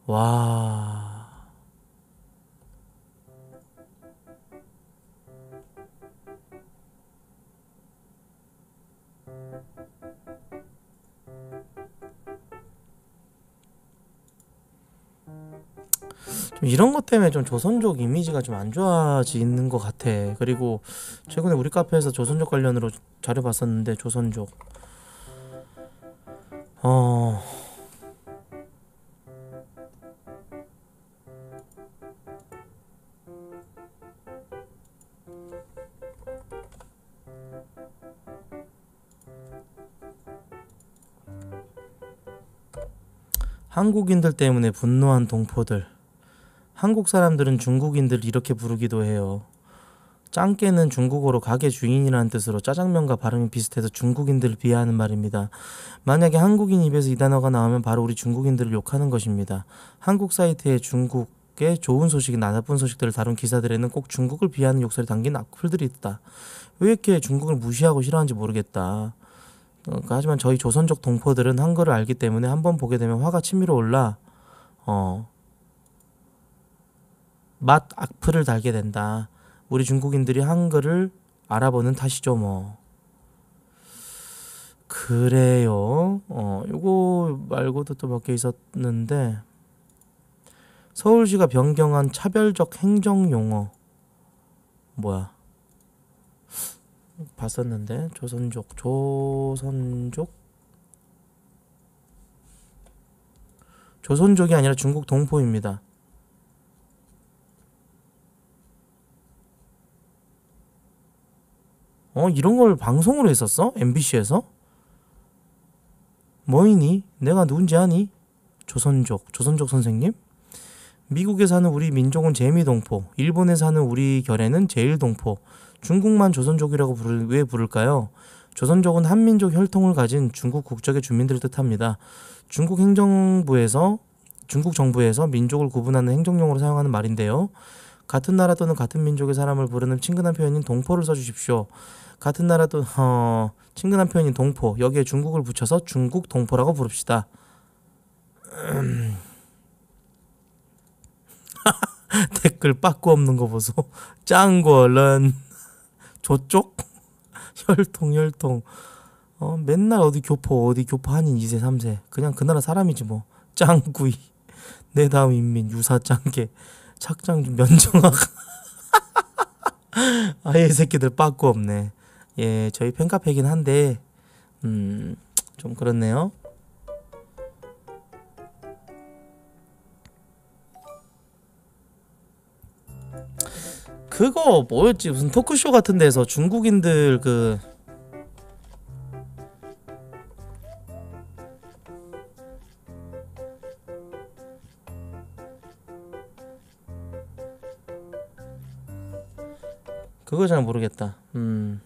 와. 좀 이런 것 때문에 좀 조선족 이미지가 좀 안 좋아지는 것 같아. 그리고 최근에 우리 카페에서 조선족 관련으로 자료 봤었는데 조선족 어. 한국인들 때문에 분노한 동포들 한국 사람들은 중국인들 이렇게 부르기도 해요. 짱깨는 중국어로 가게 주인이라는 뜻으로 짜장면과 발음이 비슷해서 중국인들을 비하하는 말입니다. 만약에 한국인 입에서 이 단어가 나오면 바로 우리 중국인들을 욕하는 것입니다. 한국 사이트에 중국 의 좋은 소식이나 나쁜 소식들을 다룬 기사들에는 꼭 중국을 비하하는 욕설이 담긴 악플들이 있다. 왜 이렇게 중국을 무시하고 싫어하는지 모르겠다. 어, 그러니까 하지만 저희 조선족 동포들은 한글을 알기 때문에 한번 보게 되면 화가 치밀어 올라. 어, 맛 악플을 달게 된다. 우리 중국인들이 한글을 알아보는 탓이죠, 뭐. 그래요. 어, 요거 말고도 또 몇 개 있었는데 서울시가 변경한 차별적 행정 용어 뭐야? 봤었는데 조선족 조선족 조선족이 아니라 중국 동포입니다. 어 이런 걸 방송으로 했었어? MBC에서? 뭐이니? 내가 누군지 아니? 조선족, 조선족 선생님? 미국에 사는 우리 민족은 재미동포, 일본에 사는 우리 결에는 제일동포, 중국만 조선족이라고 부를, 왜 부를까요? 조선족은 한민족 혈통을 가진 중국 국적의 주민들을 뜻합니다. 중국 행정부에서 중국 정부에서 민족을 구분하는 행정용으로 사용하는 말인데요. 같은 나라 또는 같은 민족의 사람을 부르는 친근한 표현인 동포를 써주십시오. 같은 나라 또 어, 친근한 표현인 동포 여기에 중국을 붙여서 중국 동포라고 부릅시다. 음. *laughs* 댓글 빠꾸 없는 거 보소. 짱걸런 저쪽 *laughs* 혈통 혈통. 어, 맨날 어디 교포 어디 교포 한인 2세 3세 그냥 그 나라 사람이지 뭐 짱구이 내 다음 인민 유사 짱개 착장 좀 면정하고 *laughs* 아예 새끼들 빠꾸 없네 예 저희 팬카페긴 한데 음 좀 그렇네요 그거 뭐였지 무슨 토크쇼 같은 데서 중국인들 그 그거 잘 모르겠다. 음.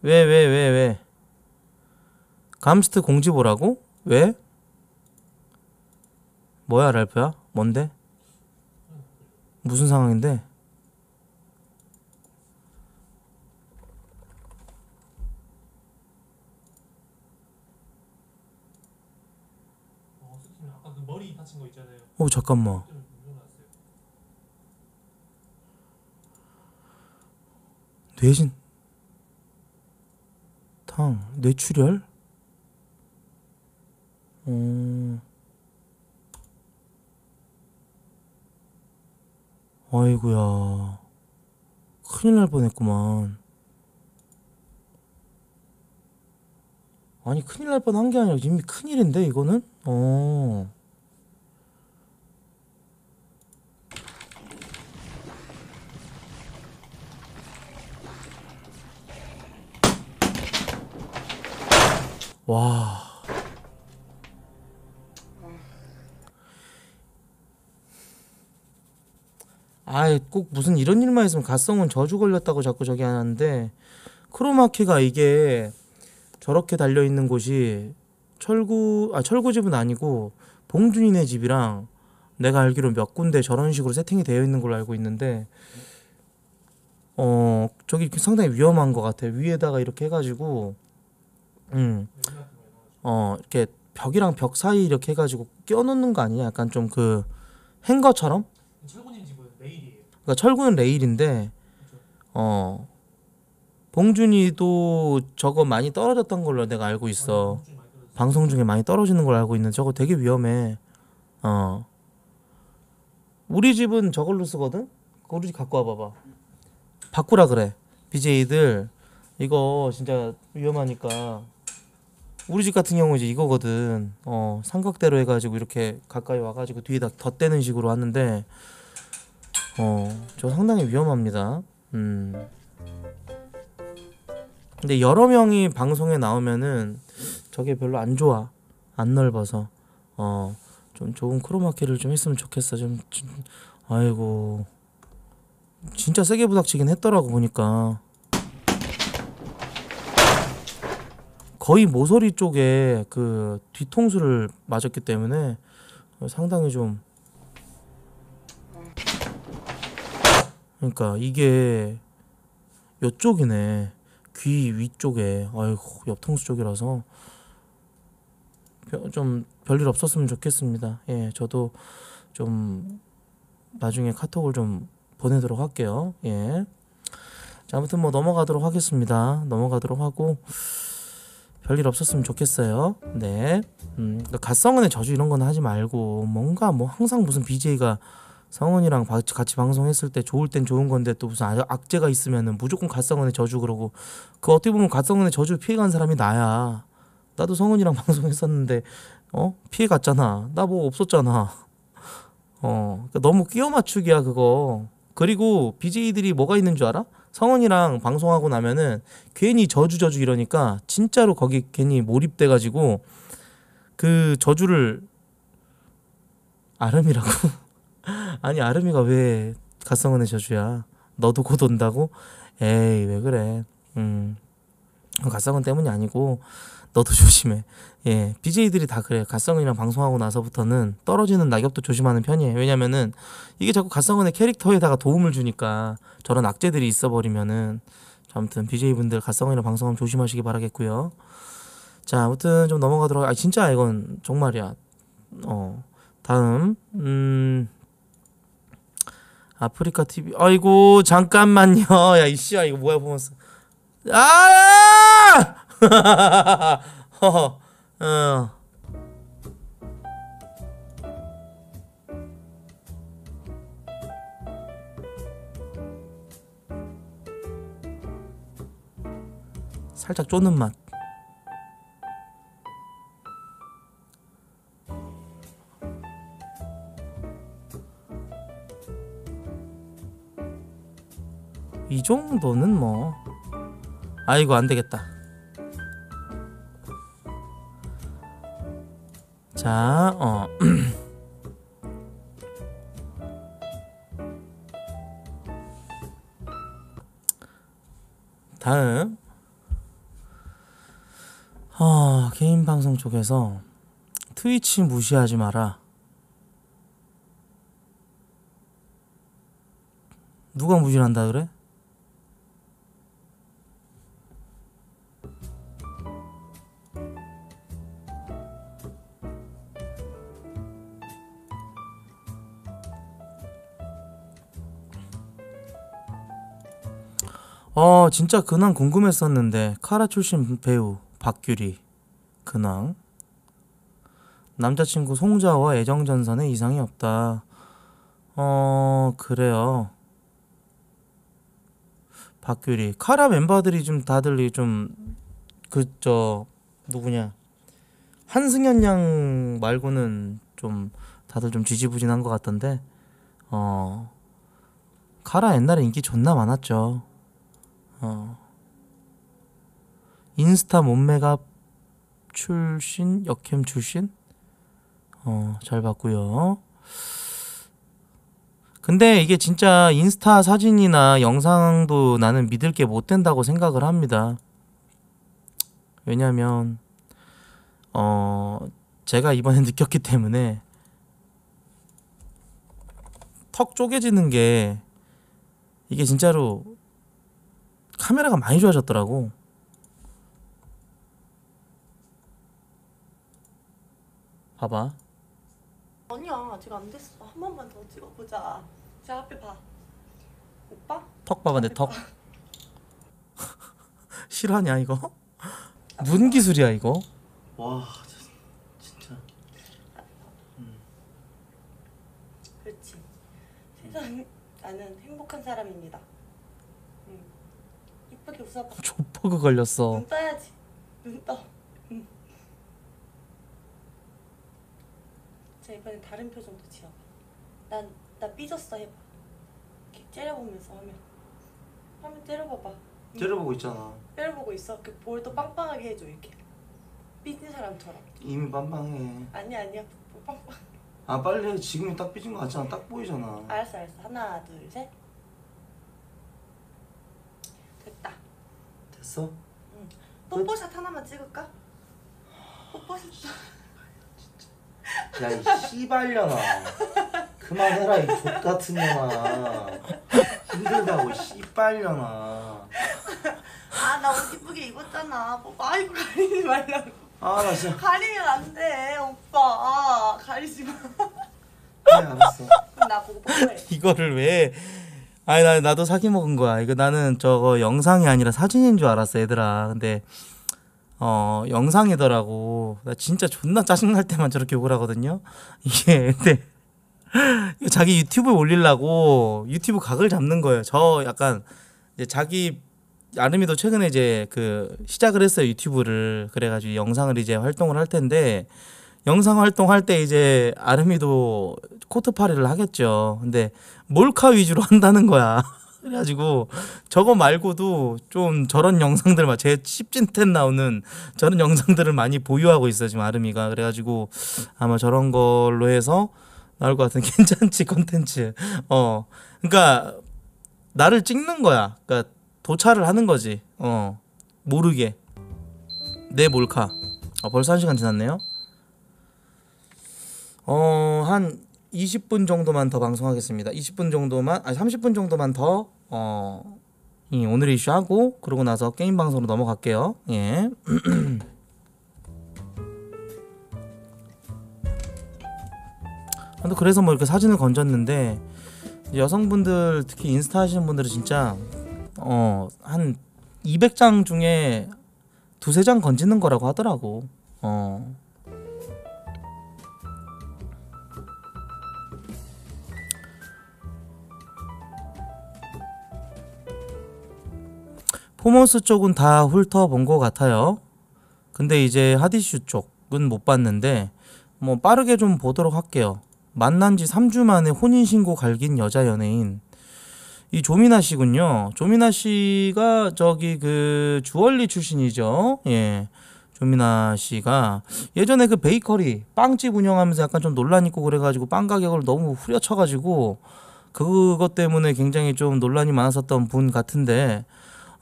왜, 왜, 왜, 왜? 감스트 공지 보라고? 왜? 뭐야, 랄프야? 뭔데? 무슨 상황인데? 어 그 잠깐만. 뇌진, 탕, 뇌출혈? 어... 아이구야 큰일 날 뻔했구만 아니 큰일 날 뻔한 게 아니라 이미 큰일인데 이거는? 어... 와. 아이 꼭 무슨 이런 일만 있으면 갓성은 저주 걸렸다고 자꾸 저기 하는데 크로마키가 이게 저렇게 달려 있는 곳이 철구 아 철구 집은 아니고 봉준이네 집이랑 내가 알기로 몇 군데 저런 식으로 세팅이 되어 있는 걸로 알고 있는데 어 저기 상당히 위험한 것 같아요 위에다가 이렇게 해가지고 음어 이렇게 벽이랑 벽 사이 이렇게 해가지고 껴놓는 거 아니냐? 약간 좀 그 행거처럼? 철구님 집은 레일이에요. 그러니까 철구은 레일인데 어 봉준이도 저거 많이 떨어졌던 걸로 내가 알고 있어. 어, 방송 중에 많이 떨어지는 걸 알고 있는 저거 되게 위험해. 어 우리 집은 저걸로 쓰거든. 우리 집 갖고 와봐봐. 바꾸라 그래. BJ들 이거 진짜 위험하니까. 우리 집 같은 경우 이제 이거거든. 어 삼각대로 해가지고 이렇게 가까이 와가지고 뒤에다 덧대는 식으로 하는데 어저 상당히 위험합니다. 음. 근데 여러 명이 방송에 나오면은 저게 별로 안 좋아. 안 넓어서 어좀 좋은 크로마키를 좀 했으면 좋겠어. 좀, 좀 아이고 진짜 세게 부닥치긴 했더라고 보니까 거의 모서리 쪽에 그 뒤통수를 맞았기 때문에 상당히 좀 그러니까 이게 요쪽이네 귀 위쪽에 아이고 옆통수 쪽이라서 좀 별일 없었으면 좋겠습니다 예 저도 좀 나중에 카톡을 좀 보내도록 할게요 예 자, 아무튼 뭐 넘어가도록 하겠습니다 넘어가도록 하고 별일 없었으면 좋겠어요. 네. 음, 가성은의 그러니까 저주 이런 건 하지 말고 뭔가 뭐 항상 무슨 BJ가 성은이랑 같이 방송했을 때 좋을 땐 좋은 건데 또 무슨 악재가 있으면 무조건 가성은의 저주 그러고 그 어떻게 보면 가성은의 저주 피해간 사람이 나야. 나도 성은이랑 *laughs* 방송했었는데 어 피해갔잖아. 나 뭐 없었잖아. 어 그러니까 너무 끼워 맞추기야 그거. 그리고 BJ들이 뭐가 있는 줄 알아? 성은이랑 방송하고 나면은 괜히 저주 저주 이러니까 진짜로 거기 괜히 몰입돼 가지고 그 저주를 아름이라고 *laughs* 아니 아름이가 왜 가성은의 저주야 너도 곧 온다고 에이 왜 그래 음 가성은 때문이 아니고 너도 *laughs* 조심해 예, BJ들이 다 그래요. 갓성은이랑 방송하고 나서부터는 떨어지는 낙엽도 조심하는 편이에요. 왜냐면은 이게 자꾸 갓성은의 캐릭터에다가 도움을 주니까 저런 악재들이 있어 버리면은 아무튼 BJ분들 갓성은이랑 방송하 조심하시기 바라겠고요. 자, 아무튼 좀 넘어가도록 아 진짜 이건 정말이야. 어. 다음. 음. 아프리카 TV. 아이고, 잠깐만요. *laughs* 야, 이씨야 이거 뭐야 보면서. 아! *laughs* 허허. 어. 살짝 쪼는 맛. 이 정도는 뭐 아이고 안 되겠다. 자, 어. *clears throat* 다음. 어, 개인 방송 쪽에서 트위치 무시하지 마라. 누가 무시한다 그래? 진짜 근황 궁금했었는데 카라 출신 배우 박규리 근황 남자친구 송자와 애정전선에 이상이 없다 어 그래요 박규리 카라 멤버들이 좀 다들 좀 그 저 누구냐 한승연양 말고는 좀 다들 좀 지지부진한 것 같던데 어 카라 옛날에 인기 존나 많았죠 어. 인스타 몸매가 출신 역캠 출신 어, 잘 봤고요. 근데 이게 진짜 인스타 사진이나 영상도 나는 믿을 게 못 된다고 생각을 합니다. 왜냐면 어 제가 이번에 *laughs* 느꼈기 때문에 턱 쪼개지는 게 이게 진짜로 카메라가 많이 좋아졌더라고. 봐봐. 아니야, 아직 안 됐어. 한 번만 더 찍어보자. 제 앞에 봐. 오빠? 턱 봐봐, 내 턱. *laughs* 실화냐 이거? 눈 기술이야 이거? 와 진- 진짜 음. 그렇지. 세상 나는 행복한 사람입니다. 밖에 없어 아빠 조퍼그 걸렸어. 눈 떠야지 눈떠자 이번엔 다른 표정도 지어봐 난 나 삐졌어 해봐 이렇게 째려보면서 화면 화면 째려봐봐 째려보고 있잖아. 째려보고 있어 그 볼도 빵빵하게 해줘 이렇게 삐진 사람처럼 이미 빤빵해. 아니 아니야 빵빵 아 빨리 해. 지금이 딱 삐진 거 같잖아. 딱 보이잖아. 알았어 알았어 하나 둘셋 됐어? 응. 뽀뽀샷 하나만 찍을까? 뽀뽀샷. 야이 씨발년아 그만해라 이 족같은 년아 힘들다고 씨발년아 아, 나옷 이쁘게 입었잖아. 뽀뽀. 뭐, 아이고, 가리지 말라고. 아나 진짜 가리면 안 돼, 오빠. 아, 가리지 마. 그 알았어 나 보고 뽀뽀해. 이거를 왜 아니 나 나도 사기 먹은 거야. 이거 나는 저거 영상이 아니라 사진인 줄 알았어, 얘들아. 근데 어 영상이더라고. 나 진짜 존나 짜증 날 때만 저렇게 욕을 하거든요. *laughs* 이게 근데 *laughs* 자기 유튜브 올리려고 유튜브 각을 잡는 거예요. 저 약간 이제 자기 아름이도 최근에 이제 그 시작을 했어요 유튜브를 그래가지고 영상을 이제 활동을 할 텐데 영상 활동할 때 이제 아름이도 코트파리를 하겠죠. 근데 몰카 위주로 *laughs* 한다는 거야. 그래가지고 저거 말고도 좀 저런 영상들 막제 십진텐 나오는 저런 영상들을 많이 보유하고 있어요 지금 아름이가 그래가지고 아마 저런 걸로 해서 나올 것 같은 *laughs* 괜찮지 콘텐츠어 그러니까 나를 찍는 거야 그러니까 도착을 하는 거지 어 모르게 내 몰카 아 벌써 한 시간 지났네요 어, 한 20분 정도만 더 방송하겠습니다. 20분 정도만, 아니 30분 정도만 더 어, 예, 오늘 이슈하고 그러고 나서 게임 방송으로 넘어갈게요. 예. 근데 *clears throat* 그래서 뭐 이렇게 사진을 건졌는데 여성분들 특히 인스타 하시는 분들은 진짜 어한 200장 중에 두세 장 건지는 거라고 하더라고. 어. 포먼스 쪽은 다 훑어본 것 같아요. 근데 이제 하디슈 쪽은 못 봤는데 뭐 빠르게 좀 보도록 할게요. 만난 지 3주 만에 혼인신고 갈긴 여자 연예인. 이조민아 씨군요. 조민아 씨가 저기 그 주얼리 출신이죠. 예. 조민아 씨가 예전에 그 베이커리 빵집 운영하면서 약간 좀 논란 있고 그래가지고 빵 가격을 너무 후려쳐가지고 그것 때문에 굉장히 좀 논란이 많았었던 분 같은데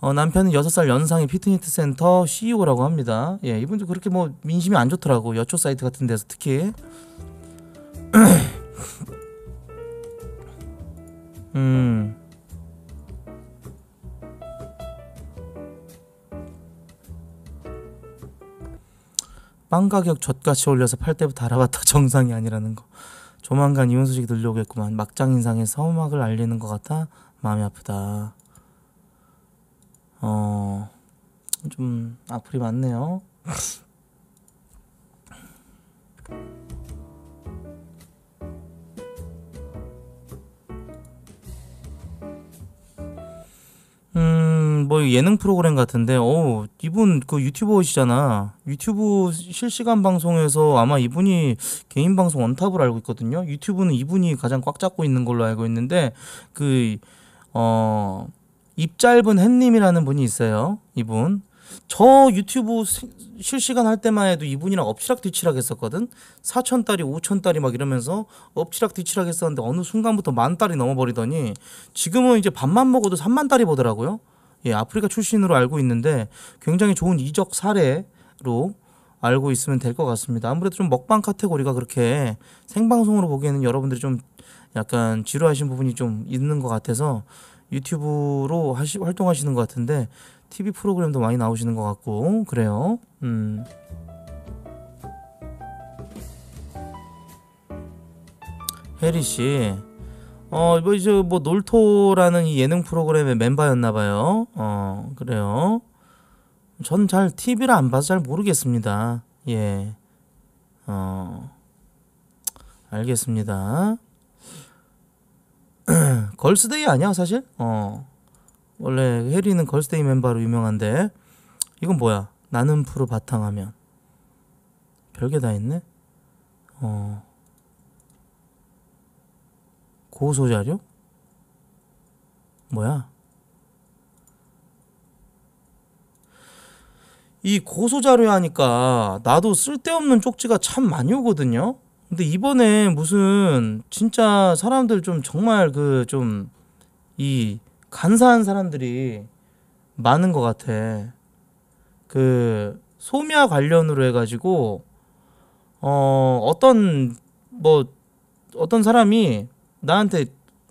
어, 남편은 6살 연상의 피트니스 센터 CEO라고 합니다. 예, 이분도 그렇게 뭐 민심이 안 좋더라고. 여초 사이트 같은 데서 특히. *clears throat* 음. 빵 가격 젖같이 올려서 팔 때부터 알아봤다 *laughs* 정상이 아니라는 거. 조만간 이혼 소식이 들려오겠구만. 막장 인상에 서막을 알리는 것 같아 마음이 아프다. 어, 좀 악플이 많네요. 음, 뭐 예능 프로그램 같은데, 어 이분 그 유튜버시잖아. 이 유튜브 실시간 방송에서 아마 이분이 개인 방송 원탑을 알고 있거든요. 유튜브는 이분이 가장 꽉 잡고 있는 걸로 알고 있는데, 그, 어, 입 짧은 햇님이라는 분이 있어요. 이분. 저 유튜브 실시간 할 때만 해도 이분이랑 엎치락 뒤치락 했었거든. 4천 달이 5천 달이 막 이러면서 엎치락 뒤치락 했었는데 어느 순간부터 만 달이 넘어버리더니 지금은 이제 밥만 먹어도 3만 달이 보더라고요. 예, 아프리카 출신으로 알고 있는데 굉장히 좋은 이적 사례로 알고 있으면 될 것 같습니다. 아무래도 좀 먹방 카테고리가 그렇게 생방송으로 보기에는 여러분들이 좀 약간 지루하신 부분이 좀 있는 것 같아서 유튜브로 하시, 활동하시는 것 같은데 TV 프로그램도 많이 나오시는 것 같고 그래요. 음. 해리 씨, 어, 뭐, 이제, 뭐, 놀토라는 이 예능 프로그램의 멤버였나봐요. 어, 그래요. 전 잘 TV를 안 봐서 잘 모르겠습니다. 예. 어, 알겠습니다. *clears throat* 걸스데이 아니야 사실? 어 원래 해리는 걸스데이 멤버로 유명한데 이건 뭐야? 나는 프로 바탕화면 별게 다 있네. 어 고소 자료? 뭐야? 이 고소 자료 하니까 나도 쓸데없는 쪽지가 참 많이 오거든요. 근데 이번에 무슨 진짜 사람들 좀 정말 그 좀 이 간사한 사람들이 많은 것 같아. 그 소미아 관련으로 해가지고 어 어떤 뭐 어떤 사람이 나한테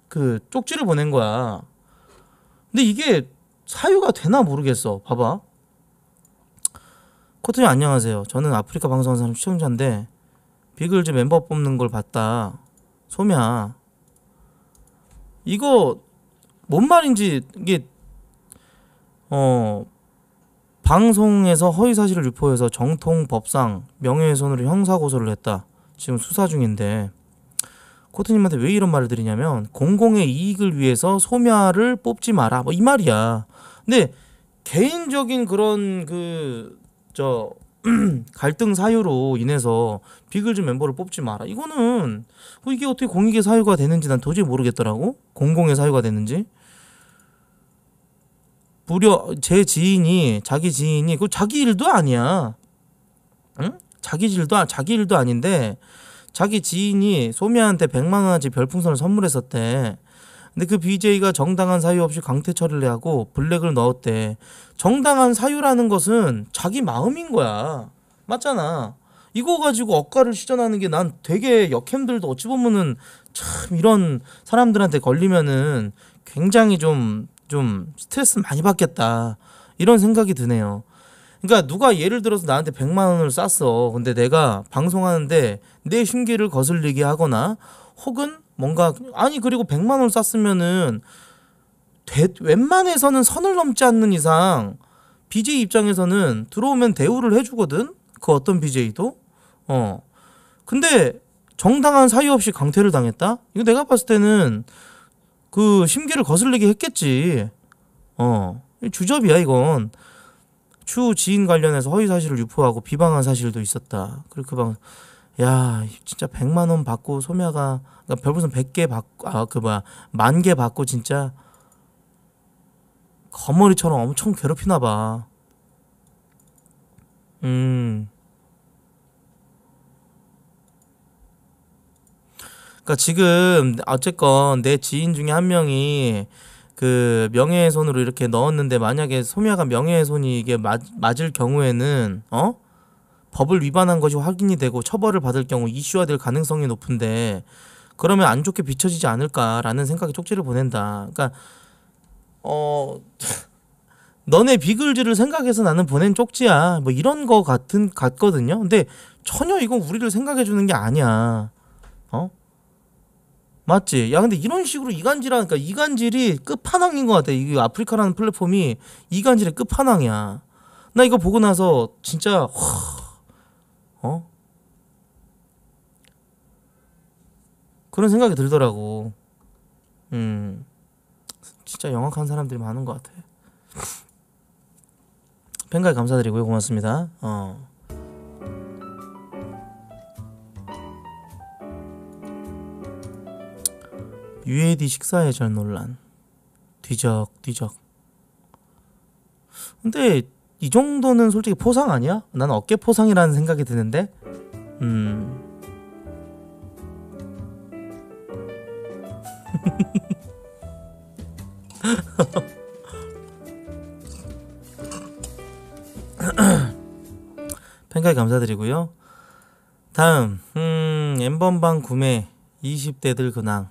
그 쪽지를 보낸 거야. 근데 이게 사유가 되나 모르겠어. 봐봐. 코트님 안녕하세요. 저는 아프리카 방송하는 사람 시청자인데 비글즈 멤버 뽑는 걸 봤다. 소미야. 이거 뭔 말인지 이게 어 방송에서 허위 사실을 유포해서 정통 법상 명예훼손으로 형사 고소를 했다. 지금 수사 중인데 코트님한테 왜 이런 말을 드리냐면 공공의 이익을 위해서 소미아를 뽑지 마라. 뭐 이 말이야. 근데 개인적인 그런 그저 음, 갈등 사유로 인해서 비글즈 멤버를 뽑지 마라. 이거는 뭐 이게 어떻게 공익의 사유가 되는지 난 도저히 모르겠더라고. 공공의 사유가 되는지. 무려 제 지인이 자기 지인이 그 자기 일도 아니야. 응? 자기 일도 자기 일도 아닌데 자기 지인이 소미한테 백만 원어치 별풍선을 선물했었대. 근데 그 BJ가 정당한 사유 없이 강퇴 처리를 하고 블랙을 넣었대. 정당한 사유라는 것은 자기 마음인 거야. 맞잖아. 이거 가지고 억가를 시전하는 게 난 되게 역캠들도 어찌 보면은 참 이런 사람들한테 걸리면은 굉장히 좀, 좀 스트레스 많이 받겠다. 이런 생각이 드네요. 그러니까 누가 예를 들어서 나한테 100만 원을 쌌어. 근데 내가 방송하는데 내 흉기를 거슬리게 하거나 혹은 뭔가 아니 그리고 100만 원 쌌으면은 되, 웬만해서는 선을 넘지 않는 이상 BJ 입장에서는 들어오면 대우를 해주거든. 그 어떤 BJ도 어 근데 정당한 사유 없이 강퇴를 당했다. 이거 내가 봤을 때는 그 심기를 거슬리게 했겠지. 어 주접이야 이건. 추 지인 관련해서 허위 사실을 유포하고 비방한 사실도 있었다. 그리고 그 방, 야 진짜 100만 원 받고 소매가 그러니까 별풍선 100개 받고 아 그 뭐야 만개 받고 진짜 거머리처럼 엄청 괴롭히나 봐. 음. 그러니까 지금 어쨌건 내 지인 중에 한 명이 그 명예훼손으로 이렇게 넣었는데 만약에 소미아가 명예훼손이 이게 맞, 맞을 경우에는 어? 법을 위반한 것이 확인이 되고 처벌을 받을 경우 이슈화될 가능성이 높은데 그러면 안 좋게 비춰지지 않을까라는 생각이 쪽지를 보낸다. 그러니까 어 *laughs* 너네 비글즈를 생각해서 나는 보낸 쪽지야. 뭐 이런 거 같은 같거든요. 근데 전혀 이건 우리를 생각해 주는 게 아니야. 어? 맞지? 야 근데 이런 식으로 이간질하니까 그러니까 이간질이 끝판왕인 것 같아. 이게 아프리카라는 플랫폼이 이간질의 끝판왕이야. 나 이거 보고 나서 진짜 허... 어? 그런 생각이 들더라고. 음, 진짜 영악한 사람들이 많은 것 같아. 팬가 감사드리고요. 고맙습니다. 어. UAD 식사해절 논란. 뒤적뒤적. 근데 이 정도는 솔직히 포상 아니야? 난 어깨 포상이라는 생각이 드는데. 음. 평가에 *laughs* 감사드리고요. 다음 음, N번방 구매 20대들 근황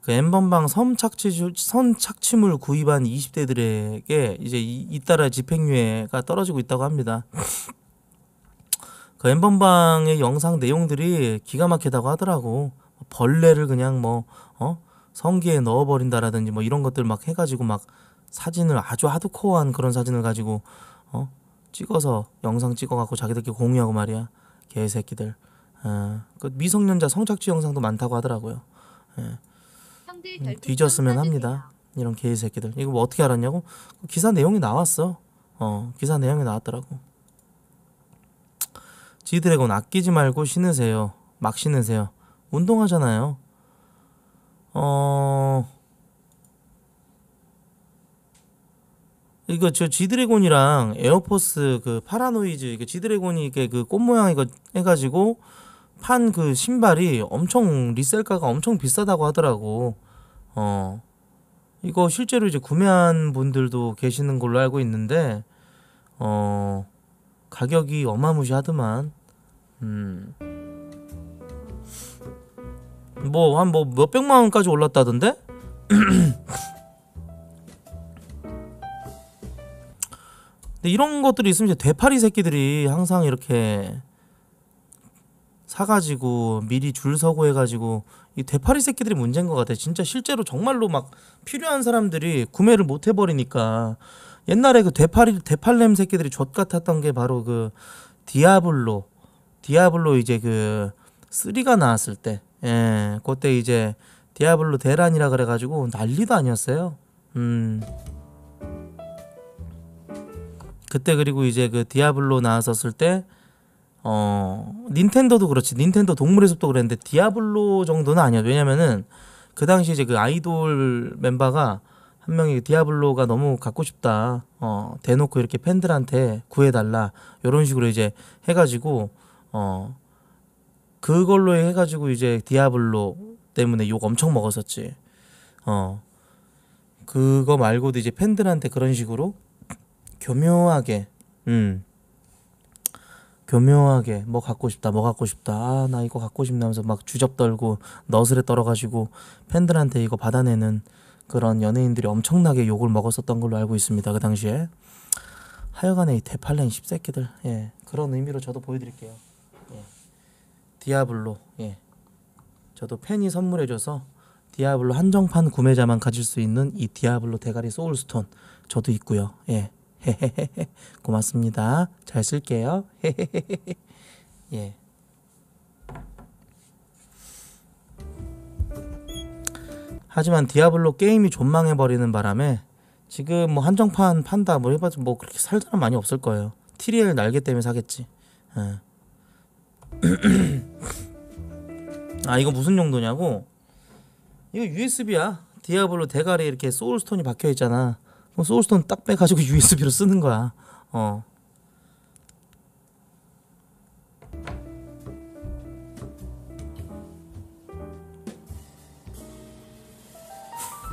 그 N번방 섬 착취, 선 착취물 구입한 20대들에게 이제 잇따라 집행유예가 떨어지고 있다고 합니다. 그 N번방의 영상 내용들이 기가 막히다고 하더라고. 벌레를 그냥 뭐, 어? 성기에 넣어버린다라든지 뭐 이런 것들 막 해가지고 막 사진을 아주 하드코어한 그런 사진을 가지고 어 찍어서 영상 찍어갖고 자기들끼리 공유하고 말이야 개새끼들 어, 그 미성년자 성착취 영상도 많다고 하더라고요 예. 음, 뒤졌으면 합니다 이런 개새끼들 이거 뭐 어떻게 알았냐고 그 기사 내용이 나왔어 어 기사 내용이 나왔더라고 지드래곤 아끼지 말고 신으세요 막 신으세요 운동하잖아요 어 이거 저 지드래곤이랑 에어포스 그 파라노이즈 이게 지드래곤이 이게 그꽃 모양 이거 해가지고 판 그 신발이 엄청 리셀가가 엄청 비싸다고 하더라고 어 이거 실제로 이제 구매한 분들도 계시는 걸로 알고 있는데 어 가격이 어마무시하더만 음. 뭐한뭐 뭐, 몇백만 원까지 올랐다던데? *clears throat* 근데 이런 것들이 있으면 이제 되파리 새끼들이 항상 이렇게 사가지고 미리 줄 서고 해가지고 이 대파리 새끼들이 문제인 것 같아. 진짜 실제로 정말로 막 필요한 사람들이 구매를 못 해버리니까 옛날에 그 대파리 대팔렘 새끼들이 젖 같았던 게 바로 그 디아블로 디아블로 이제 그 쓰리가 나왔을 때 예, 그때 이제 디아블로 대란이라 그래가지고 난리도 아니었어요. 음. 그때 그리고 이제 그 디아블로 나왔었을 때, 어, 닌텐도도 그렇지. 닌텐도 동물의 숲도 그랬는데 디아블로 정도는 아니야. 왜냐면은 그 당시 이제 그 아이돌 멤버가 한 명이 디아블로가 너무 갖고 싶다. 어, 대놓고 이렇게 팬들한테 구해달라. 요런 식으로 이제 해가지고, 어, 그걸로 해가지고 이제 디아블로 때문에 욕 엄청 먹었었지. 어. 그거 말고도 이제 팬들한테 그런 식으로 교묘하게, 음. 교묘하게 뭐 갖고 싶다, 뭐 갖고 싶다, 아, 나 이거 갖고 싶다면서 막 주접 떨고 너스레 떨어가지고 팬들한테 이거 받아내는 그런 연예인들이 엄청나게 욕을 먹었었던 걸로 알고 있습니다. 그 당시에. 하여간에 이 대팔랭이 십새끼들. 예. 그런 의미로 저도 보여드릴게요. 디아블로 예. 저도 팬이 선물해줘서 디아블로 한정판 구매자만 가질 수 있는 이 디아블로 대가리 소울스톤 저도 있고요. 예. *laughs* 고맙습니다. 잘 쓸게요. *laughs* 예. 하지만 디아블로 게임이 존망해버리는 바람에 지금 뭐 한정판 판다 뭐 해봐도 뭐 그렇게 살 사람 많이 없을 거예요. 티리엘 날개 때문에 사겠지. 예. 아 이거 무슨 용도냐고 이거 USB야 디아블로 대가리에 이렇게 소울스톤이 박혀 있잖아 그럼 소울스톤 딱 빼가지고 USB로 *laughs* 쓰는 거야 어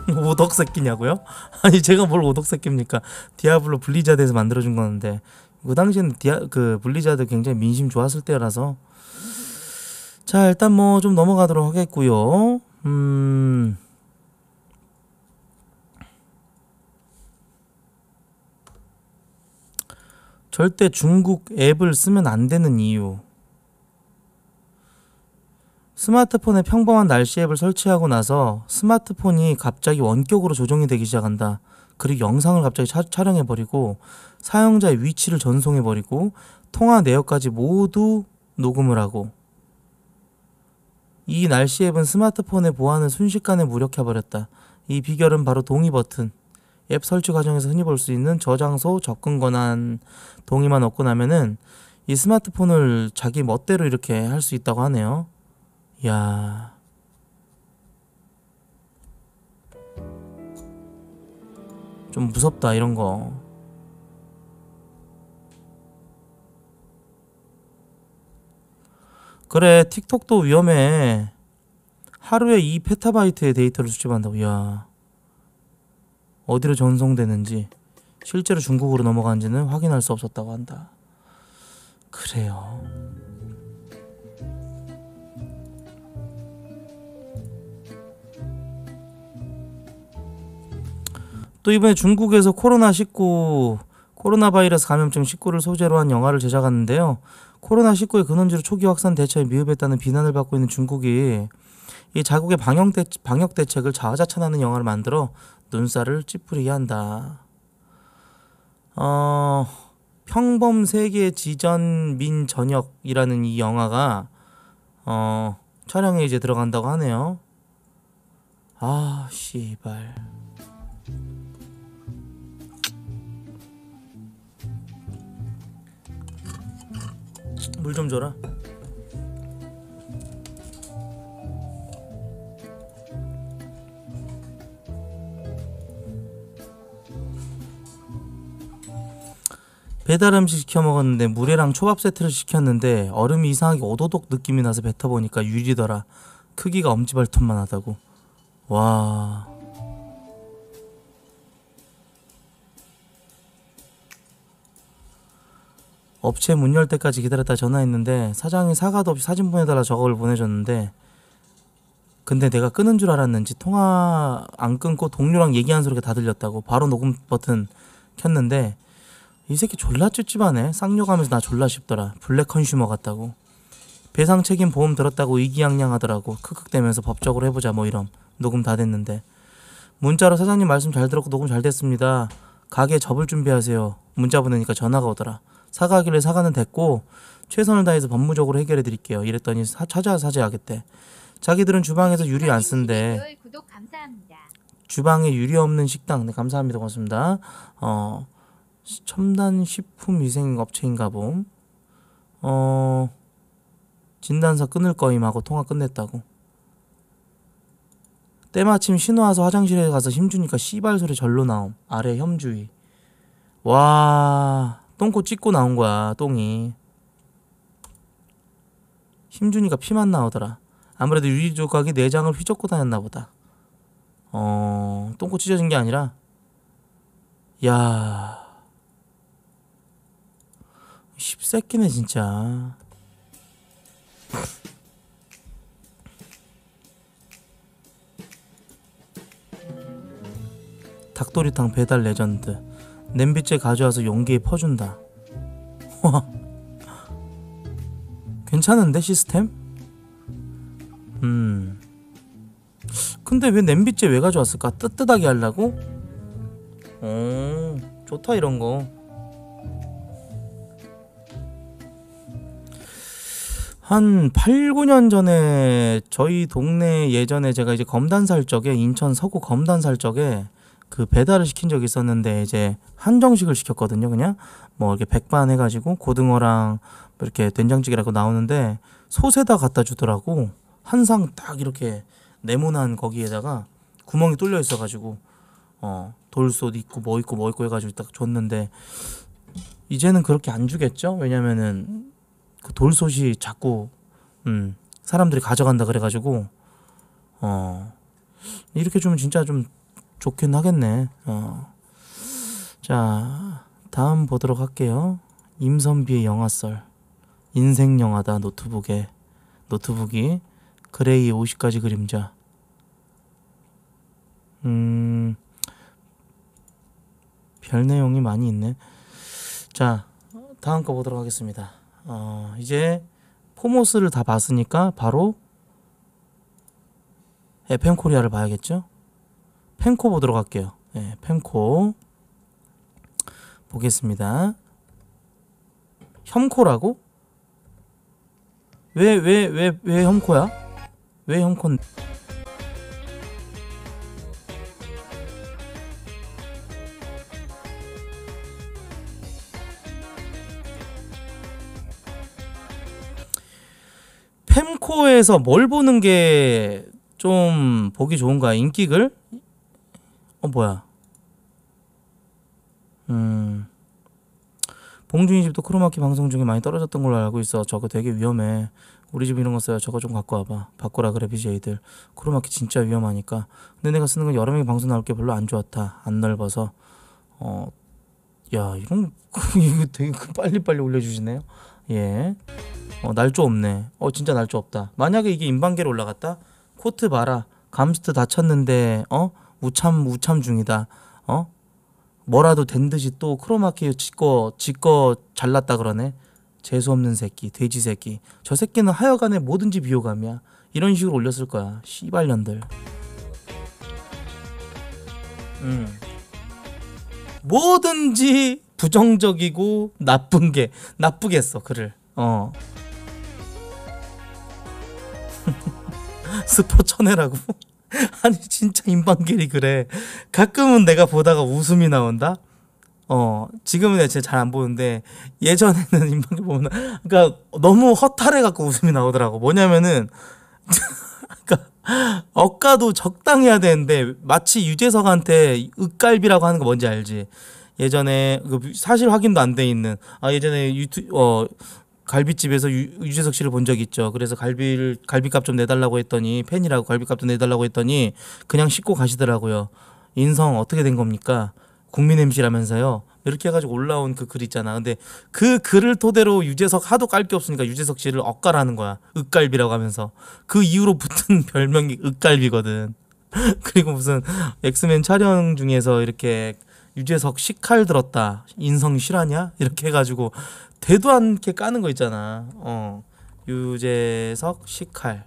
*laughs* 오덕 새끼냐고요? 아니 제가 뭘 오덕 새끼입니까? 디아블로 블리자드에서 만들어준 건데 그 당시에는 디아, 그 블리자드 굉장히 민심 좋았을 때라서 자 일단 뭐 좀 넘어가도록 하겠고요. 음. 절대 중국 앱을 쓰면 안 되는 이유. 스마트폰에 평범한 날씨 앱을 설치하고 나서 스마트폰이 갑자기 원격으로 조정이 되기 시작한다. 그리고 영상을 갑자기 차, 촬영해버리고 사용자의 위치를 전송해버리고 통화 내역까지 모두 녹음을 하고 이 날씨 앱은 스마트폰의 보안을 순식간에 무력해버렸다. 이 비결은 바로 동의 버튼. 앱 설치 과정에서 흔히 볼 수 있는 저장소 접근 권한 동의만 얻고 나면은 이 스마트폰을 자기 멋대로 이렇게 할 수 있다고 하네요. 이야. 좀 무섭다 이런 거 그래 틱톡도 위험해 하루에 2페타바이트의 데이터를 수집한다고 야 어디로 전송되는지 실제로 중국으로 넘어간지는 확인할 수 없었다고 한다 그래요 또 이번에 중국에서 코로나19 코로나 바이러스 감염증 19를 소재로 한 영화를 제작하는데요. 코로나19의 근원지로 초기 확산 대처에 미흡했다는 비난을 받고 있는 중국이 이 자국의 방역, 대, 방역 대책을 자화자찬하는 영화를 만들어 눈살을 찌푸리게 한다. 어, 평범 세계 지전 민 전역이라는 이 영화가 어, 촬영에 이제 들어간다고 하네요. 아, 씨발. 물좀 줘라 배달 음식 시켜 먹었는데 물회랑 초밥 세트를 시켰는데 얼음이 이상하게 오도독 느낌이 나서 뱉어보니까 유리더라 크기가 엄지발톱만 하다고 와... 업체 문 열 때까지 기다렸다 전화했는데 사장이 사과도 없이 사진 보내달라 저걸 보내줬는데 근데 내가 끊은 줄 알았는지 통화 안 끊고 동료랑 얘기한 소리가 다 들렸다고 바로 녹음 버튼 켰는데 이 새끼 졸라 찝찝하네 쌍욕하면서 나 졸라 싶더라 블랙 컨슈머 같다고 배상 책임 보험 들었다고 이기양양하더라고 크크대면서 법적으로 해보자 뭐이런 녹음 다 됐는데 문자로 사장님 말씀 잘 들었고 녹음 잘 됐습니다 가게 접을 준비하세요 문자 보내니까 전화가 오더라 사과하길래 사과는 됐고 최선을 다해서 법무적으로 해결해 드릴게요. 이랬더니 사, 찾아와 사죄하겠대. 자기들은 주방에서 유리 안 쓴대. 구독 감사합니다. 주방에 유리 없는 식당. 네, 감사합니다. 고맙습니다. 어, 첨단 식품 위생 업체인가 봄. 어, 진단서 끊을 거임하고 통화 끝냈다고. 때마침 신호 와서 화장실에 가서 힘주니까 씨발 소리 절로 나옴. 아래 혐주의 와. 똥꼬 찍고 나온 거야 똥이 힘주니까 피만 나오더라 아무래도 유리 조각이 내장을 휘젓고 다녔나 보다 어 똥꼬 찢어진 게 아니라 야 십새끼네 진짜 닭도리탕 배달 레전드 냄비째 가져와서 용기에 퍼준다. 와, 괜찮은데 시스템? 음. 근데 왜 냄비째 왜 가져왔을까? 뜨뜻하게 하려고? 오, 어, 좋다 이런 거. 한 8, 9년 전에 저희 동네 예전에 제가 이제 검단살 적에 인천 서구 검단살 적에 그 배달을 시킨 적이 있었는데 이제 한정식을 시켰거든요. 그냥 뭐 이렇게 백반 해가지고 고등어랑 이렇게 된장찌개라고 나오는데 소세다 갖다 주더라고 한상딱 이렇게 네모난 거기에다가 구멍이 뚫려 있어가지고 어 돌솥 있고 뭐 있고 뭐 있고 해가지고 딱 줬는데 이제는 그렇게 안 주겠죠? 왜냐면은 그 돌솥이 자꾸 음 사람들이 가져간다 그래가지고 어 이렇게 주면 진짜 좀 좋긴 하겠네. 어. 자, 다음 보도록 할게요. 임선비의 영화썰. 인생 영화다 노트북에. 노트북이 그레이 50가지 그림자. 음. 별 내용이 많이 있네. 자, 다음 거 보도록 하겠습니다. 어, 이제 포모스를 다 봤으니까 바로 에펜 코리아를 봐야겠죠? 펜코 보도록 할게요. 네, 예, 펜코 보겠습니다. 혐코라고? 왜 왜 왜왜 혐코야? 왜 혐콘? 펜코에서 뭘 보는 게 좀 보기 좋은가? 인기글? 어 뭐야 음 봉준이 집도 크로마키 방송 중에 많이 떨어졌던 걸로 알고 있어 저거 되게 위험해 우리 집 이런 거 써요 저거 좀 갖고 와봐 바꿔라 그래 BJ들 크로마키 진짜 위험하니까 근데 내가 쓰는 건 여러 명 방송 나올 게 별로 안 좋았다 안 넓어서 어야 이런 *laughs* 이거 되게 그 빨리빨리 올려주시네요 예 어, 날조 없네 어 진짜 날조 없다 만약에 이게 인방계로 올라갔다 코트 봐라 감스트 다쳤는데 어 우참 우참 중이다. 어? 뭐라도 된 듯이 또 크로마키 지꺼 지꺼 잘났다 그러네. 재수없는 새끼, 돼지 새끼. 저 새끼는 하여간에 뭐든지 비호감이야. 이런 식으로 올렸을 거야. 씨발년들. 음. 뭐든지 부정적이고 나쁜 게 나쁘게 어 그를 어 *laughs* 스포 쳐내라고 *laughs* 아니 진짜 인방길이 그래. 가끔은 내가 보다가 웃음이 나온다. 어 지금은 내가 잘안 보는데 예전에는 *laughs* 인방길 보면 그러니까 너무 허탈해 갖고 웃음이 나오더라고. 뭐냐면은 *laughs* 그러니까 억가도 적당해야 되는데 마치 유재석한테 윽갈비라고 하는 거 뭔지 알지? 예전에 그 사실 확인도 안 돼 있는 아 예전에 유튜 어 갈비집에서 유, 재석 씨를 본 적 있죠. 그래서 갈비를 갈비값 좀 내달라고 했더니 팬이라고 갈비값 좀 내달라고 했더니 그냥 씻고 가시더라고요. 인성 어떻게 된 겁니까? 국민 MC라면서요. 이렇게 해가지고 올라온 그 글 있잖아. 근데 그 글을 토대로 유재석 하도 깔 게 없으니까 유재석 씨를 억갈하는 거야. 윽갈비라고 하면서 그 이후로 붙은 *laughs* 별명이 윽갈비거든. *laughs* 그리고 무슨 엑스맨 촬영 중에서 이렇게 유재석 식칼 들었다 인성 실하냐 이렇게 해가지고 되도 않게 까는 거 있잖아. 어. 유재석 시칼.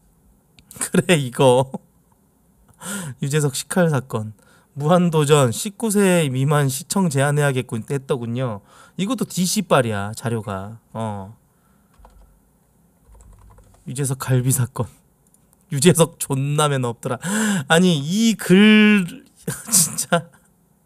*laughs* 그래 이거. *laughs* 유재석 시칼 사건. 무한도전 19세 미만 시청 제한해야겠군 했더군요. 이것도 DC빨이야 자료가. 어. 유재석 갈비 사건. *laughs* 유재석 존나면 없더라. 아니 이 글 진짜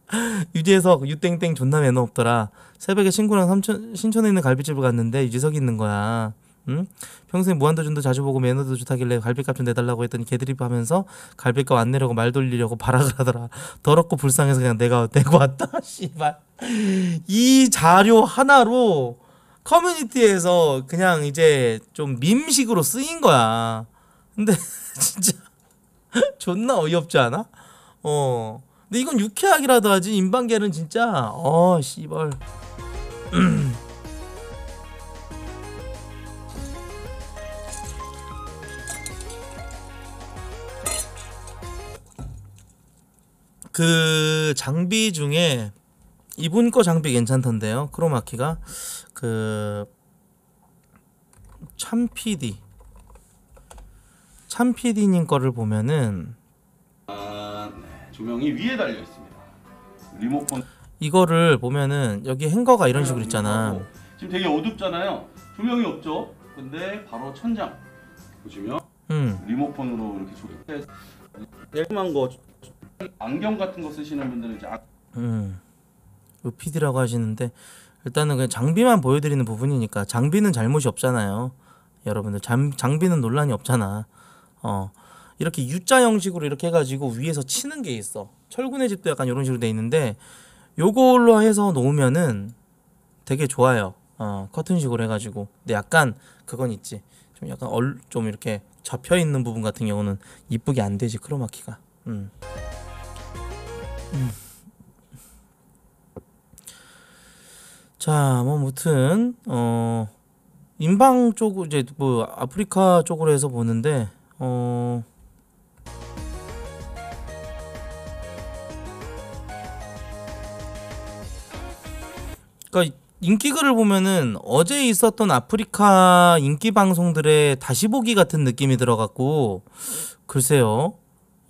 *laughs* 유재석 유땡땡 존나 매너 없더라. 새벽에 친구랑 삼촌, 신촌에 있는 갈비집을 갔는데 유재석이 있는 거야. 응? 평생 무한도전도 자주 보고 매너도 좋다길래 갈비값 좀 내달라고 했더니 개드립 하면서 갈비값 안 내려고 말 돌리려고 발악을 하더라. 더럽고 불쌍해서 그냥 내가 *laughs* 내고 왔다. 씨발. 이 자료 하나로 커뮤니티에서 그냥 이제 좀 밈식으로 쓰인 거야. 근데 *laughs* 진짜 존나 어이없지 않아? 어. 근데 이건 유쾌하기라도 하지 인방계는 진짜 어 씨발 *clears throat* 그 장비 중에 이분 거 장비 괜찮던데요 크로마키가 그참피디참피디님 거를 보면은 아... 네. 조명이 위에 달려 있습니다. 리모컨 이거를 보면은 여기 행거가 이런 식으로 네, 있잖아. 지금 되게 어둡잖아요. 조명이 없죠. 근데 바로 천장 보시면 음. 리모컨으로 이렇게 조립해서 얇은 거 안경 같은 거 쓰시는 분들은 이제 악... 음. 피디라고 하시는데 일단은 그냥 장비만 보여드리는 부분이니까 장비는 잘못이 없잖아요. 여러분들 장, 장비는 논란이 없잖아. 어 이렇게 U자 형식으로 이렇게 해가지고 위에서 치는 게 있어. 철근의 집도 약간 이런 식으로 돼 있는데 요걸로 해서 놓으면은 되게 좋아요. 어, 커튼식으로 해가지고. 근데 약간 그건 있지. 좀 약간 얼, 좀 이렇게 잡혀 있는 부분 같은 경우는 이쁘게 안 되지 크로마키가. 음. 음. 자, 뭐 무튼 어 인방 쪽으로 이제 뭐 아프리카 쪽으로 해서 보는데 어. 그러니까 인기글을 보면은 어제 있었던 아프리카 인기 방송들의 다시 보기 같은 느낌이 들어갔고 글쎄요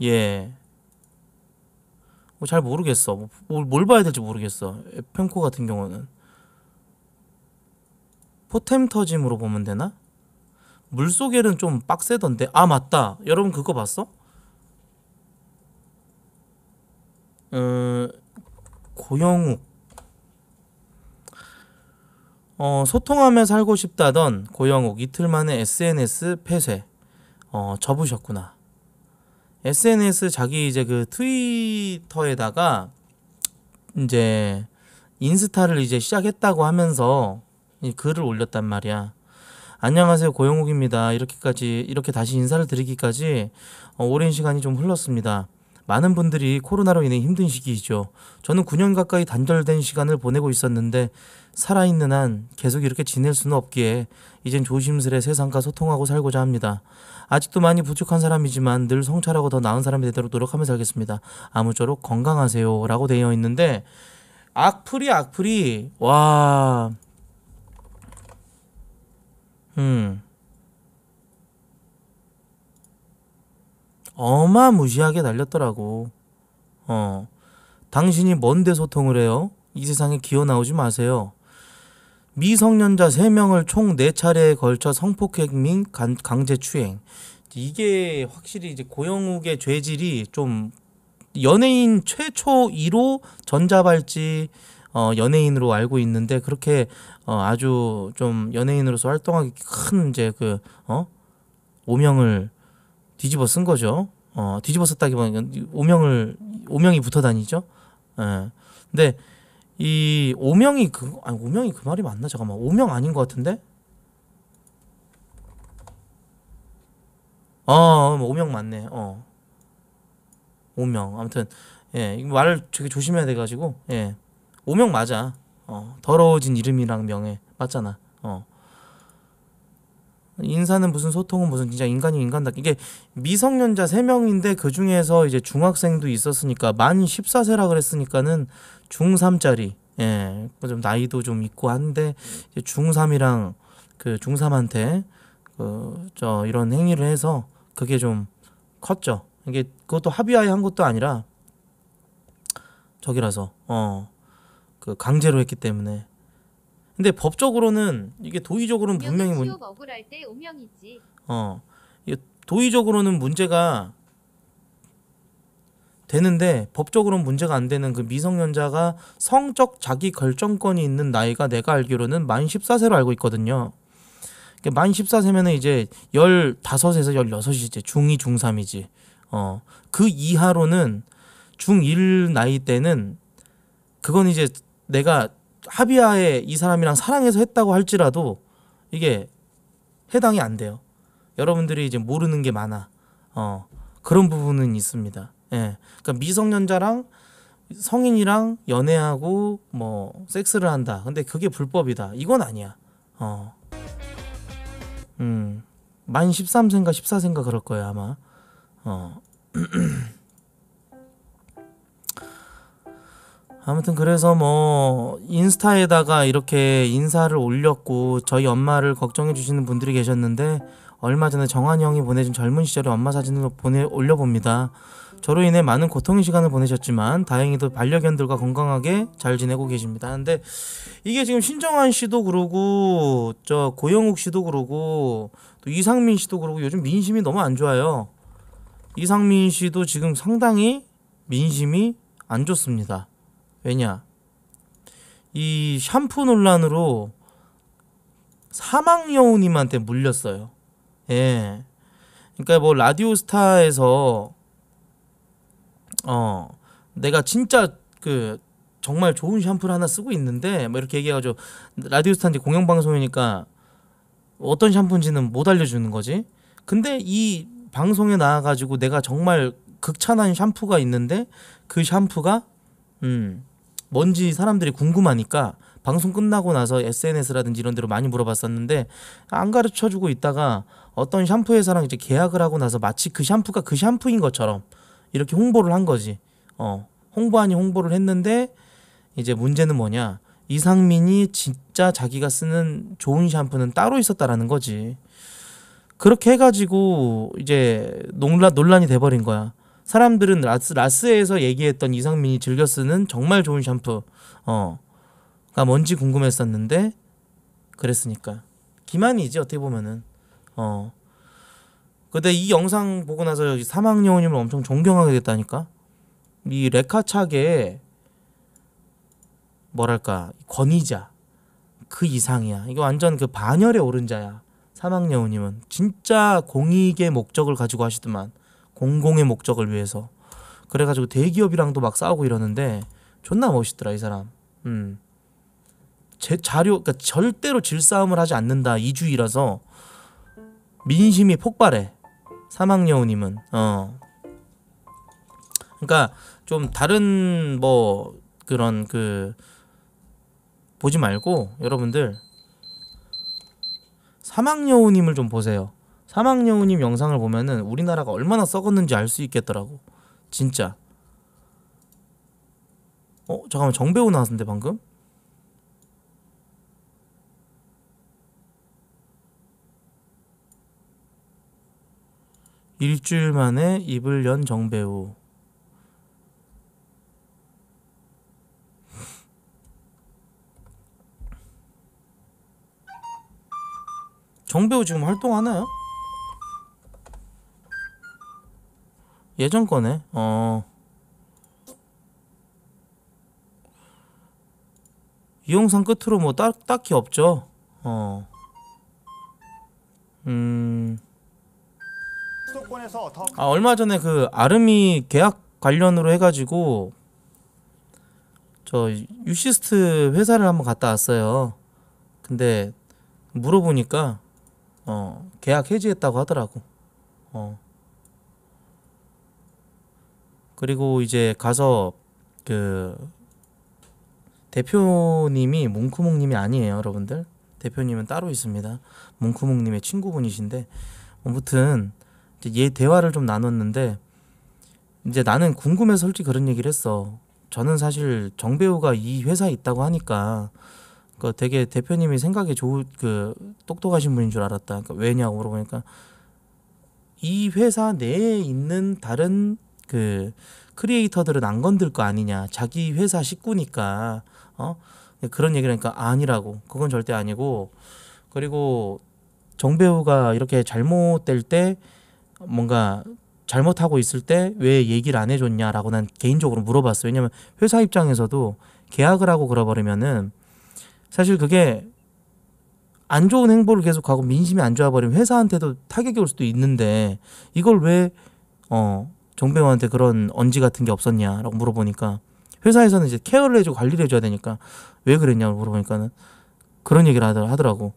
예. 뭐 모르겠어. 뭘, 뭐, 뭐, 뭘 봐야 될지 모르겠어. 에펜코 같은 경우는 포템터짐으로 보면 되나? 물속에는 좀 빡세던데. 아 맞다. 여러분 그거 봤어? 어, 고영욱 어, 소통하며 살고 싶다던 고영욱 이틀 만에 SNS 폐쇄 어, 접으셨구나. SNS 자기 이제 그 트위터에다가 이제 인스타를 이제 시작했다고 하면서 글을 올렸단 말이야. 안녕하세요 고영욱입니다. 이렇게까지 이렇게 다시 인사를 드리기까지 어, 오랜 시간이 좀 흘렀습니다. 많은 분들이 코로나로 인해 힘든 시기이죠. 저는 9년 가까이 단절된 시간을 보내고 있었는데 살아있는 한 계속 이렇게 지낼 수는 없기에 이젠 조심스레 세상과 소통하고 살고자 합니다. 아직도 많이 부족한 사람이지만 늘 성찰하고 더 나은 사람이 되도록 노력하며 살겠습니다. 아무쪼록 건강하세요. 라고 되어 있는데 악플이 악플이 와 음. 어마무시하게 달렸더라고 어. 당신이 뭔데 소통을 해요? 이 세상에 기어 나오지 마세요. 미성년자 3명을 총 4차례에 걸쳐 성폭행 및 강제 추행. 이게 확실히 이제 고영욱의 죄질이 좀 연예인 최초 1호 전자발찌 어, 연예인으로 알고 있는데 그렇게 어, 아주 좀 연예인으로서 활동하기 큰 이제 그 어? 오명을 뒤집어 쓴 거죠. 어, 뒤집어 썼다기보다는 오명을 오명이 붙어 다니죠. 예. 근데 이 오명이 그 아니 오명이 그 말이 맞나 잠깐만 오명 아닌 것 같은데 어 오명 맞네 어 오명 아무튼 예 말을 되게 조심해야 돼 가지고 예 오명 맞아 어 더러워진 이름이랑 명예 맞잖아 어 인사는 무슨 소통은 무슨 진짜 인간이 인간답게 이게 미성년자 세명인데그 중에서 이제 중학생도 있었으니까 만 14세라 그랬으니까는 중3짜리 예, 뭐 좀 나이도 좀 있고 한데 중3이랑 그 중3한테 그 저 이런 행위를 해서 그게 좀 컸죠. 이게 그것도 합의하에 한 것도 아니라 저기라서 어그 강제로 했기 때문에 근데 법적으로는 이게 도의적으로는 분명히 문... 억울할 때 운명이지. 어. 이게 도의적으로는 문제가 되는데 법적으로는 문제가 안 되는 그 미성년자가 성적 자기 결정권이 있는 나이가 내가 알기로는 만 14세로 알고 있거든요. 그러니까 만 14세면은 이제 15에서 16이지. 중2, 중3이지. 어. 그 이하로는 중1 나이 때는 그건 이제 내가 합의하에 이 사람이랑 사랑해서 했다고 할지라도 이게 해당이 안 돼요. 여러분들이 이제 모르는 게 많아. 어. 그런 부분은 있습니다. 예. 그러니까 미성년자랑 성인이랑 연애하고 뭐 섹스를 한다. 근데 그게 불법이다. 이건 아니야. 어. 음. 만 13세인가 14세인가 그럴 거예요, 아마. 어. *clears throat* 아무튼 그래서 뭐 인스타에다가 이렇게 인사를 올렸고 저희 엄마를 걱정해 주시는 분들이 계셨는데 얼마 전에 정한 형이 보내준 젊은 시절의 엄마 사진을 보내 올려봅니다. 저로 인해 많은 고통의 시간을 보내셨지만 다행히도 반려견들과 건강하게 잘 지내고 계십니다. 근데 이게 지금 신정환 씨도 그러고 저 고영욱 씨도 그러고 또 이상민 씨도 그러고 요즘 민심이 너무 안 좋아요. 이상민 씨도 지금 상당히 민심이 안 좋습니다. 왜냐? 이 샴푸 논란으로 사망 여우님한테 물렸어요. 예. 그러니까 뭐 라디오스타에서 어 내가 진짜 그 정말 좋은 샴푸를 하나 쓰고 있는데 뭐 이렇게 얘기해가지고 라디오 스타인데 공영 방송이니까 어떤 샴푸인지는 못 알려주는 거지. 근데 이 방송에 나와가지고 내가 정말 극찬한 샴푸가 있는데 그 샴푸가 음 뭔지 사람들이 궁금하니까 방송 끝나고 나서 SNS라든지 이런 데로 많이 물어봤었는데 안 가르쳐 주고 있다가 어떤 샴푸 회사랑 이제 계약을 하고 나서 마치 그 샴푸가 그 샴푸인 것처럼 이렇게 홍보를 한 거지. 어, 홍보하니 홍보를 했는데 이제 문제는 뭐냐? 이상민이 진짜 자기가 쓰는 좋은 샴푸는 따로 있었다라는 거지. 그렇게 해가지고 이제 논란 논란이 돼버린 거야. 사람들은 라스 라스에서 얘기했던 이상민이 즐겨 쓰는 정말 좋은 샴푸 어가 뭔지 궁금했었는데 그랬으니까 기만이지 어떻게 보면은 어 근데 이 영상 보고 나서 여기 사망여우님을 엄청 존경하게 됐다니까? 이 레카차게 뭐랄까 권위자 그 이상이야. 이거 완전 그 반열에 오른 자야. 사망여우님은 진짜 공익의 목적을 가지고 하시더만 공공의 목적을 위해서 그래가지고 대기업이랑도 막 싸우고 이러는데 존나 멋있더라 이 사람. 음. 제 자료 그러니까 절대로 질싸움을 하지 않는다 이주이라서 민심이 폭발해. 사막여우님은 어 그러니까 좀 다른 뭐 그런 그 보지 말고 여러분들 사막여우님을 좀 보세요 사막여우님 영상을 보면은 우리나라가 얼마나 썩었는지 알 수 있겠더라고 진짜 어 잠깐만 정배우 나왔는데 방금 일주일 만에 입을 연 정배우 정배우 지금 활동하나요? 예전 거네 어이용상 끝으로 뭐 딱, 딱히 없죠 어 음... 수도권에서 더아 얼마 전에 그 아름이 계약 관련으로 해가지고 저 유시스트 회사를 한번 갔다 왔어요. 근데 물어보니까 어 계약 해지했다고 하더라고. 어 그리고 이제 가서 그 대표님이 뭉크몽님이 아니에요, 여러분들. 대표님은 따로 있습니다. 뭉크몽님의 친구분이신데 아무튼 이제 얘 대화를 좀 나눴는데 이제 나는 궁금해서 솔직히 그런 얘기를 했어. 저는 사실 정 배우가 이 회사에 있다고 하니까 그 되게 대표님이 생각이 좋은 그 똑똑하신 분인 줄 알았다. 그러니까 왜냐고 물어보니까 이 회사 내에 있는 다른 그 크리에이터들은 안 건들 거 아니냐. 자기 회사 식구니까 어 그런 얘기를 하니까 아니라고. 그건 절대 아니고 그리고 정 배우가 이렇게 잘못될 때 뭔가 잘못하고 있을 때 왜 얘기를 안 해줬냐라고 난 개인적으로 물어봤어요. 왜냐면 회사 입장에서도 계약을 하고 그러버리면은 사실 그게 안 좋은 행보를 계속하고 민심이 안 좋아버리면 회사한테도 타격이 올 수도 있는데 이걸 왜 어, 정병우한테 그런 언지 같은 게 없었냐라고 물어보니까 회사에서는 이제 케어를 해줘 관리를 해줘야 되니까 왜 그랬냐고 물어보니까는 그런 얘기를 하더라고.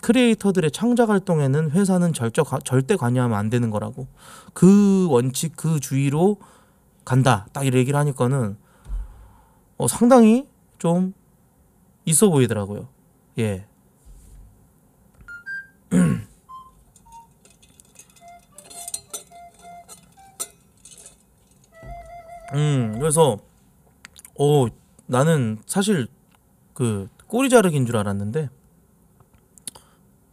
크리에이터들의 창작 활동에는 회사는 절저, 절대 관여하면 안 되는 거라고 그 원칙 그 주의로 간다 딱 이런 얘기를 하니까는 어, 상당히 좀 있어 보이더라고요 예 *clears throat* 음, 그래서 어 나는 사실 그 꼬리 자르기인 줄 알았는데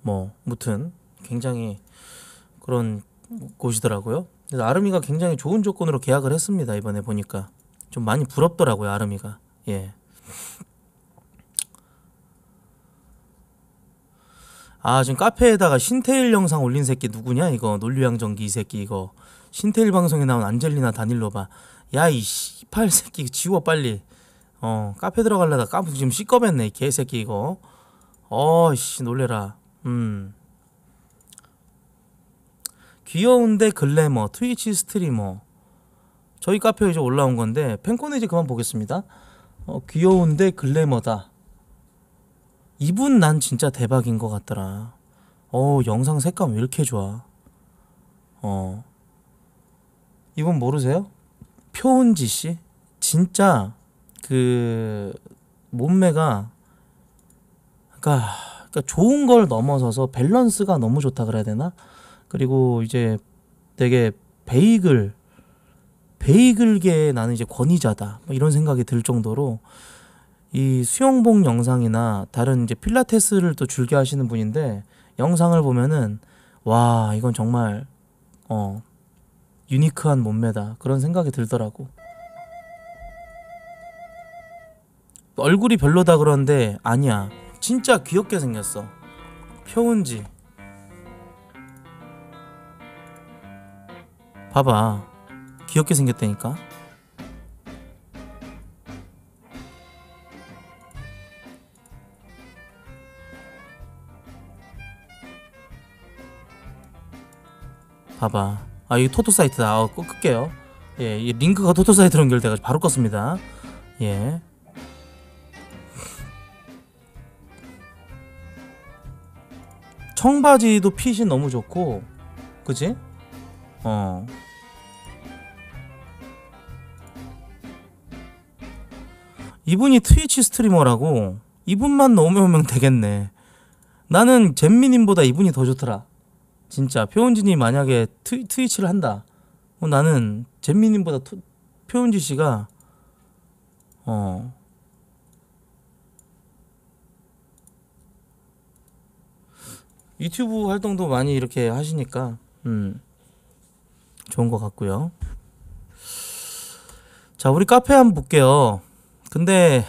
뭐 무튼 굉장히 그런 곳이더라고요. 그래서 아름이가 굉장히 좋은 조건으로 계약을 했습니다. 이번에 보니까 좀 많이 부럽더라고요. 아름이가 예. 아 지금 카페에다가 신태일 영상 올린 새끼 누구냐 이거 논리양정기이 새끼 이거 신태일 방송에 나온 안젤리나 다닐로바 야이18 새끼 지워 빨리 어 카페 들어갈려다 까부 지금 시꺼맸네 개새끼 이거 어씨 놀래라 음. 귀여운데 글래머, 트위치 스트리머. 저희 카페에 이제 올라온 건데 팬콘에 이제 그만 보겠습니다. 어, 귀여운데 글래머다. 이분 난 진짜 대박인 것 같더라. 어 영상 색감 왜 이렇게 좋아? 어 이분 모르세요? 표은지 씨 진짜 그 몸매가 그니까 그러니까 좋은 걸 넘어서서 밸런스가 너무 좋다 그래야 되나? 그리고 이제 되게 베이글 베이글계 나는 이제 권위자다 뭐 이런 생각이 들 정도로 이 수영복 영상이나 다른 이제 필라테스를 또 즐겨 하시는 분인데 영상을 보면은 와 이건 정말 어 유니크한 몸매다 그런 생각이 들더라고 얼굴이 별로다 그런데 아니야 진짜 귀엽게 생겼어 표은지 봐봐 귀엽게 생겼다니까 봐봐 아 이게 토토 사이트다 아, 끌게요 예, 링크가 토토 사이트로 연결돼가지고 바로 껐습니다 예 청바지도 핏이 너무 좋고 그지? 어 이분이 트위치 스트리머라고 이분만 넘어오면 되겠네 나는 잼미님보다 이분이 더 좋더라 진짜 표은진이 만약에 트, 트위치를 한다 어, 나는 잼미님보다 표은지 씨가 어 유튜브 활동도 많이 이렇게 하시니까 음, 좋은 것 같고요. 자, 우리 카페 한번 볼게요. 근데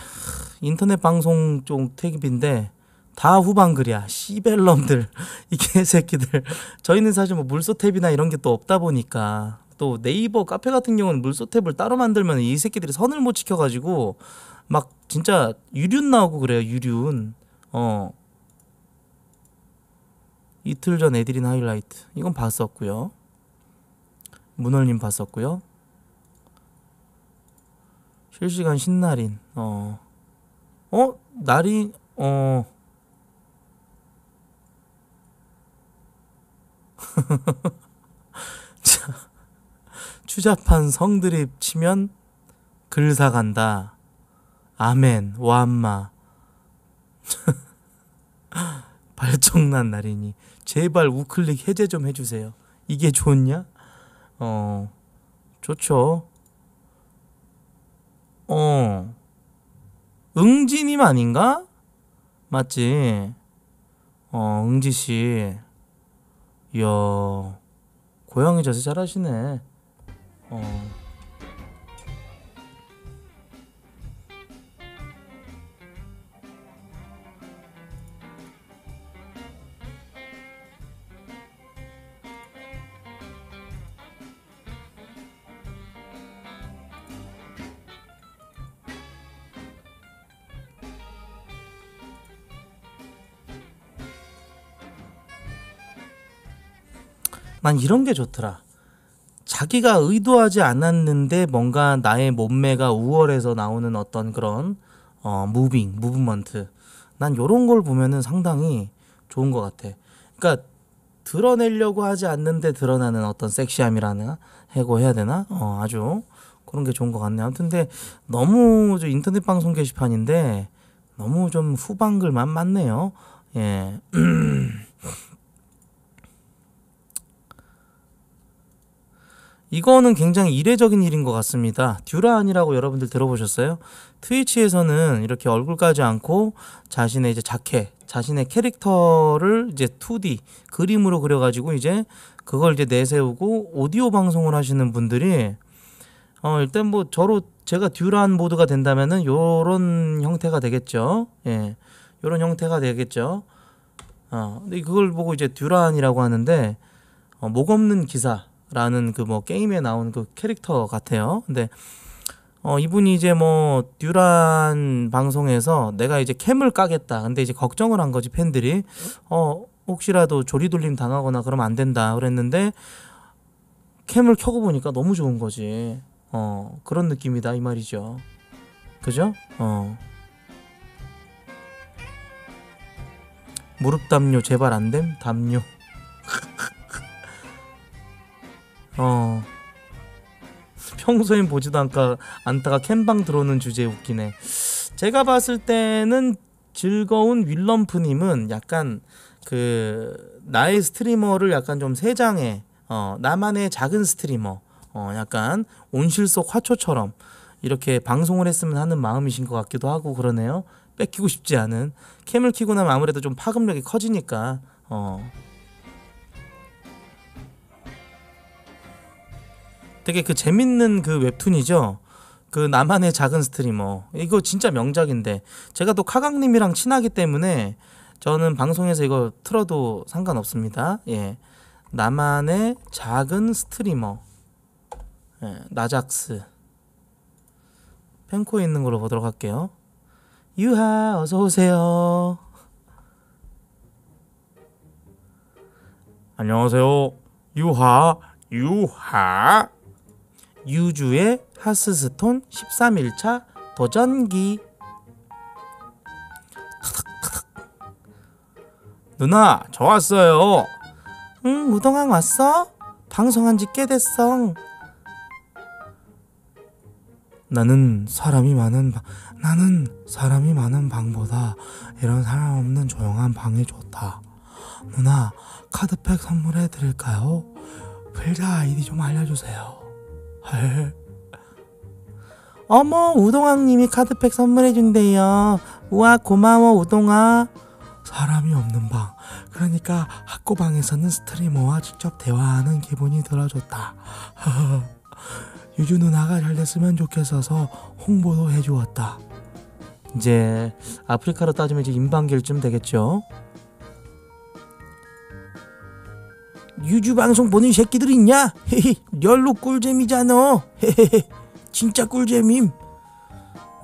인터넷 방송 쪽 택입인데 다 후방글이야. 시벨럼들 *laughs* 이 개새끼들. 저희는 사실 뭐 물소탭이나 이런 게 또 없다 보니까 또 네이버 카페 같은 경우는 물소탭을 따로 만들면 이 새끼들이 선을 못 지켜가지고 막 진짜 유륜 나오고 그래요. 유륜. 어. 이틀 전 애드린 하이라이트 이건 봤었고요. 문월님 봤었고요. 실시간 신날인 어. 어? 날이 어. *laughs* 추잡한 성드립 치면 글사 간다. 아멘. 완마 *laughs* 발정난 날이니 제발 우클릭 해제 좀 해주세요. 이게 좋냐? 어, 좋죠. 어, 응지님 아닌가? 맞지? 어, 응지씨. 이야, 고양이 자세 잘하시네. 어. 난 이런 게 좋더라. 자기가 의도하지 않았는데 뭔가 나의 몸매가 우월해서 나오는 어떤 그런 어 무빙, 무브먼트. 난이런걸 보면은 상당히 좋은 것 같아. 그러니까 드러내려고 하지 않는데 드러나는 어떤 섹시함이라는 해고 해야 되나? 어 아주 그런 게 좋은 것 같네. 아무튼 근데 너무 저 인터넷 방송 게시판인데 너무 좀 후방글만 많네요. 예. *clears throat* 이거는 굉장히 이례적인 일인 것 같습니다. 듀란이라고 여러분들 들어보셨어요? 트위치에서는 이렇게 얼굴 까지 않고 자신의 이제 자켓, 자신의 캐릭터를 이제 2D 그림으로 그려가지고 이제 그걸 이제 내세우고 오디오 방송을 하시는 분들이 어 일단 뭐 저로 제가 듀란 모드가 된다면은 요런 형태가 되겠죠. 예. 요런 형태가 되겠죠. 어 근데 그걸 보고 이제 듀란이라고 하는데 어, 목 없는 기사 라는 그 뭐 게임에 나온 그 캐릭터 같아요. 근데 어, 이분이 이제 뭐 듀란 방송에서 내가 이제 캠을 까겠다. 근데 이제 걱정을 한 거지 팬들이 어 혹시라도 조리돌림 당하거나 그러면 안 된다 그랬는데 캠을 켜고 보니까 너무 좋은 거지. 어 그런 느낌이다 이 말이죠. 그죠? 어. 무릎 담요 제발 안 됨? 담요. *laughs* 어. 평소엔 보지도 않까 않다가 캔방 들어오는 주제 웃기네. 제가 봤을 때는 즐거운 윌럼프님은 약간 그 나의 스트리머를 약간 좀 세장에 어, 나만의 작은 스트리머 어, 약간 온실 속 화초처럼 이렇게 방송을 했으면 하는 마음이신 것 같기도 하고 그러네요. 뺏기고 싶지 않은 캠을 키고 나면 아무래도 좀 파급력이 커지니까 어, 되게 그 재밌는 그 웹툰이죠. 그 나만의 작은 스트리머 이거 진짜 명작인데 제가 또 카강님이랑 친하기 때문에 저는 방송에서 이거 틀어도 상관없습니다. 예, 나만의 작은 스트리머 예, 나작스 펜코에 있는 걸로 보도록 할게요. 유하 어서 오세요. 안녕하세요. 유하 유하 유주의 하스스톤 13일차 도전기 누나 저 왔어요 응 우동항 왔어? 방송한 지꽤 됐어 나는 사람이 많은 방, 나는 사람이 많은 방보다 이런 사람 없는 조용한 방이 좋다 누나 카드팩 선물해 드릴까요? 필자 아이디 좀 알려주세요 *laughs* 어머 우동왕님이 카드팩 선물해준대요. 우와 고마워 우동아. 사람이 없는 방. 그러니까 학고방에서는 스트리머와 직접 대화하는 기분이 들어줬다. *laughs* 유주 누나가 잘 됐으면 좋겠어서 홍보도 해주었다. 이제 아프리카로 따지면 이제 임방길쯤 되겠죠. 유주 방송 보는 새끼들 있냐? 헤헤, 열로 꿀잼이잖아. 헤헤헤, 진짜 꿀잼임.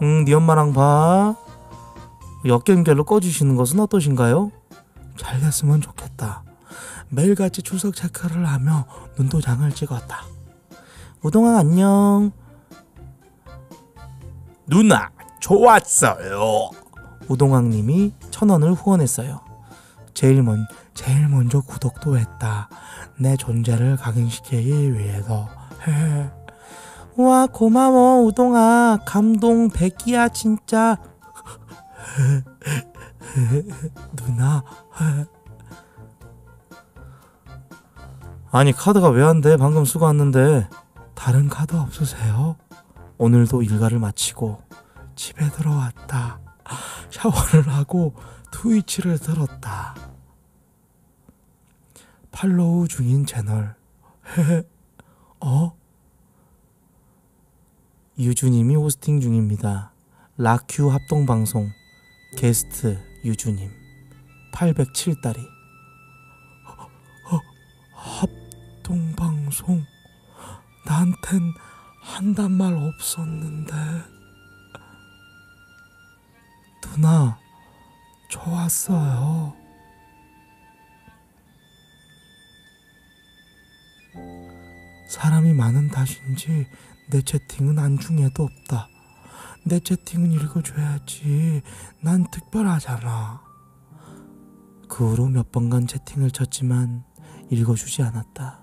응, 네 엄마랑 봐. 역경결로 꺼주시는 것은 어떠신가요? 잘 됐으면 좋겠다. 매일같이 출석 체크를 하며 눈도장을 찍었다. 우동아 안녕. 누나 좋았어요. 우동왕님이 천 원을 후원했어요. 제일 먼 제일 먼저 구독도 했다. 내 존재를 각인시키기 위해서. 와 고마워 우동아 감동 백이야 진짜. *laughs* 누나. 아니 카드가 왜 안 돼? 방금 쓰고 왔는데 다른 카드 없으세요? 오늘도 일과를 마치고 집에 들어왔다. 샤워를 하고 트위치를 들었다. 팔로우 중인 채널. 어? 유주님이 호스팅 중입니다. 라큐 합동방송 게스트 유주님 807달이 어? 합동방송 나한텐 한단 말 없었는데 누나 좋았어요. 사람이 많은 탓인지 내 채팅은 안중에도 없다. 내 채팅은 읽어줘야지. 난 특별하잖아. 그 후로 몇 번간 채팅을 쳤지만 읽어주지 않았다.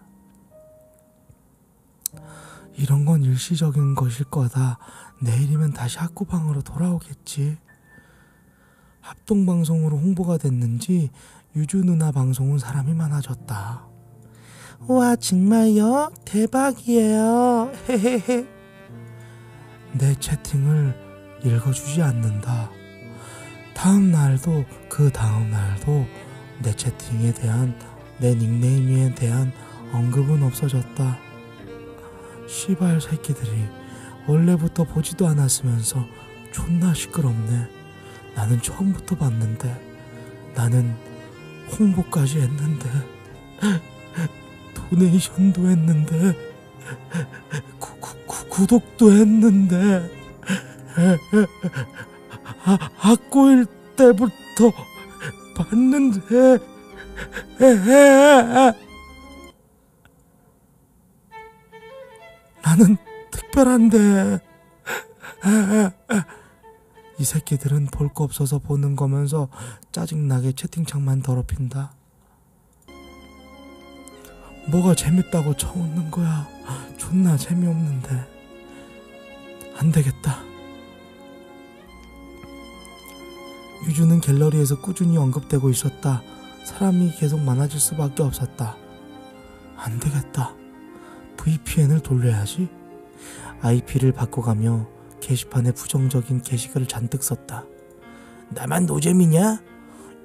이런 건 일시적인 것일 거다. 내일이면 다시 학구방으로 돌아오겠지. 합동 방송으로 홍보가 됐는지 유주 누나 방송은 사람이 많아졌다. 와 정말요? 대박이에요. 헤헤헤. 내 채팅을 읽어주지 않는다. 다음 날도 그 다음 날도 내 채팅에 대한 내 닉네임에 대한 언급은 없어졌다. 시발 새끼들이 원래부터 보지도 않았으면서 존나 시끄럽네. 나는 처음부터 봤는데 나는 홍보까지 했는데 도네이션도 했는데 구, 구, 구, 구독도 했는데 아, 학고일 때부터 봤는데 나는 특별한데 이 새끼들은 볼 거 없어서 보는 거면서 짜증나게 채팅창만 더럽힌다. 뭐가 재밌다고 쳐웃는 거야. 존나 재미없는데. 안 되겠다. 유주는 갤러리에서 꾸준히 언급되고 있었다. 사람이 계속 많아질 수밖에 없었다. 안 되겠다. VPN을 돌려야지. IP를 바꿔가며 게시판에 부정적인 게시글을 잔뜩 썼다. 나만 노잼이냐?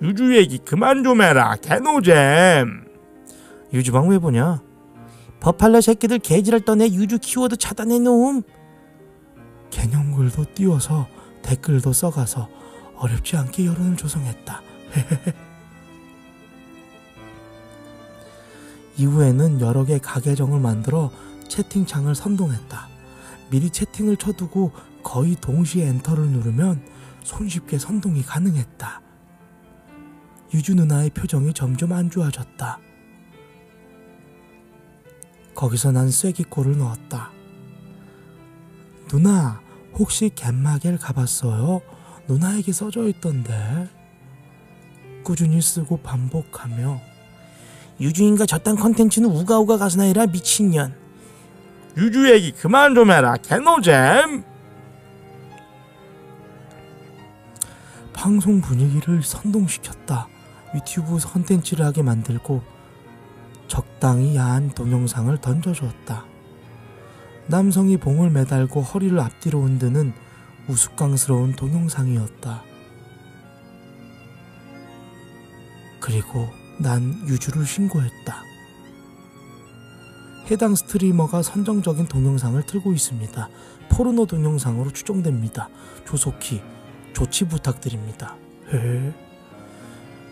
유주 얘기 그만 좀 해라 개노잼. 유주방 왜 보냐? 버팔러 새끼들 개지랄 떠내 유주 키워드 차단해 놓음. 개념글도 띄워서 댓글도 써가서 어렵지 않게 여론을 조성했다. *laughs* 이후에는 여러 개 가계정을 만들어 채팅창을 선동했다. 미리 채팅을 쳐두고 거의 동시에 엔터를 누르면 손쉽게 선동이 가능했다. 유주 누나의 표정이 점점 안 좋아졌다. 거기서 난 쐐기골을 넣었다. 누나, 혹시 갯마겔 가봤어요? 누나에게 써져 있던데. 꾸준히 쓰고 반복하며 유주인과 저딴 컨텐츠는 우가우가 가스나이라 미친년. 유주 얘기 그만 좀 해라 개노잼 방송 분위기를 선동시켰다 유튜브 컨텐츠를 하게 만들고 적당히 야한 동영상을 던져주었다 남성이 봉을 매달고 허리를 앞뒤로 흔드는 우스꽝스러운 동영상이었다 그리고 난 유주를 신고했다 해당 스트리머가 선정적인 동영상을 틀고 있습니다. 포르노 동영상으로 추정됩니다. 조속히 조치 부탁드립니다. 헤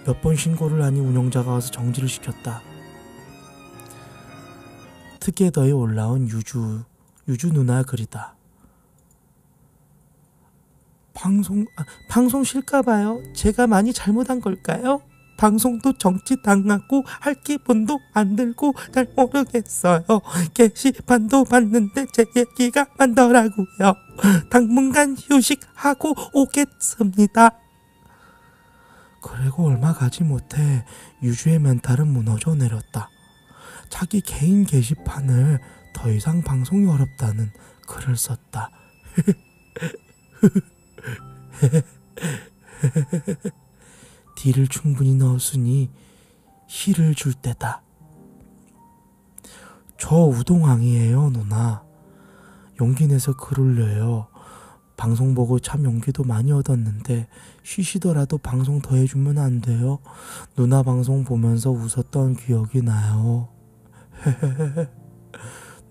몇번 신고를 하니 운영자가 와서 정지를 시켰다. 특게더에 올라온 유주 유주 누나 글이다. 방송 아, 방송 쉴까 봐요. 제가 많이 잘못한 걸까요? 방송도 정치 당하고 할 기분도 안 들고 잘 모르겠어요. 게시판도 봤는데 제 얘기가 많더라고요. 당분간 휴식하고 오겠습니다. 그리고 얼마 가지 못해 유주의 멘탈은 무너져 내렸다. 자기 개인 게시판을 더 이상 방송이 어렵다는 글을 썼다. *laughs* *laughs* 딜을 충분히 넣었으니 힐을 줄 때다. 저 우동왕이에요, 누나. 용기 내서 글 올려요. 방송 보고 참 용기도 많이 얻었는데 쉬시더라도 방송 더 해주면 안 돼요. 누나 방송 보면서 웃었던 기억이 나요. *laughs*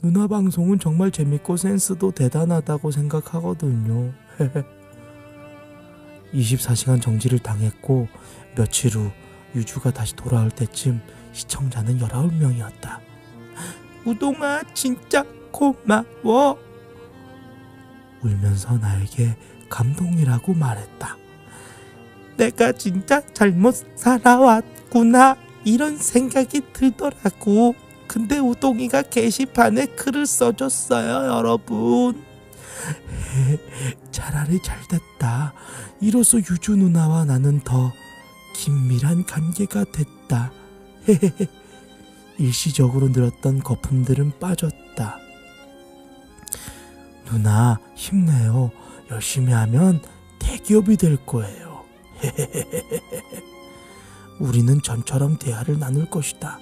누나 방송은 정말 재밌고 센스도 대단하다고 생각하거든요. *laughs* 24시간 정지를 당했고 며칠 후 유주가 다시 돌아올 때쯤 시청자는 19명이었다. 우동아 진짜 고마워. 울면서 나에게 감동이라고 말했다. 내가 진짜 잘못 살아왔구나 이런 생각이 들더라고. 근데 우동이가 게시판에 글을 써줬어요 여러분. *laughs* 차라리 잘됐다. 이로써 유주 누나와 나는 더 긴밀한 관계가 됐다. 헤헤헤. *laughs* 일시적으로 늘었던 거품들은 빠졌다. 누나 힘내요. 열심히 하면 대기업이 될 거예요. 헤헤헤헤헤. *laughs* 우리는 전처럼 대화를 나눌 것이다.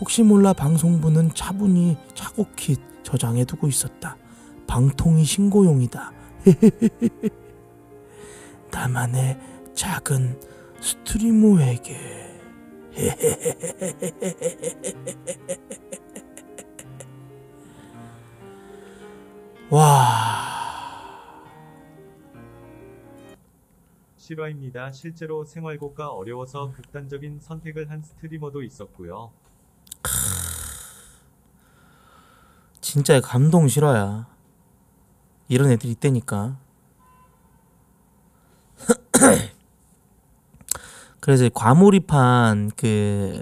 혹시 몰라 방송부는 차분히 차곡히 저장해두고 있었다. 방통이 신고용이다. 나만의 *laughs* 작은 스트리머에게. *laughs* 와. 실화입니다. 실제로 생활고가 어려워서 극단적인 선택을 한 스트리머도 있었고요. 진짜 감동 실화야. 이런 애들이 있다니까. *clears throat* 그래서 과몰입한 그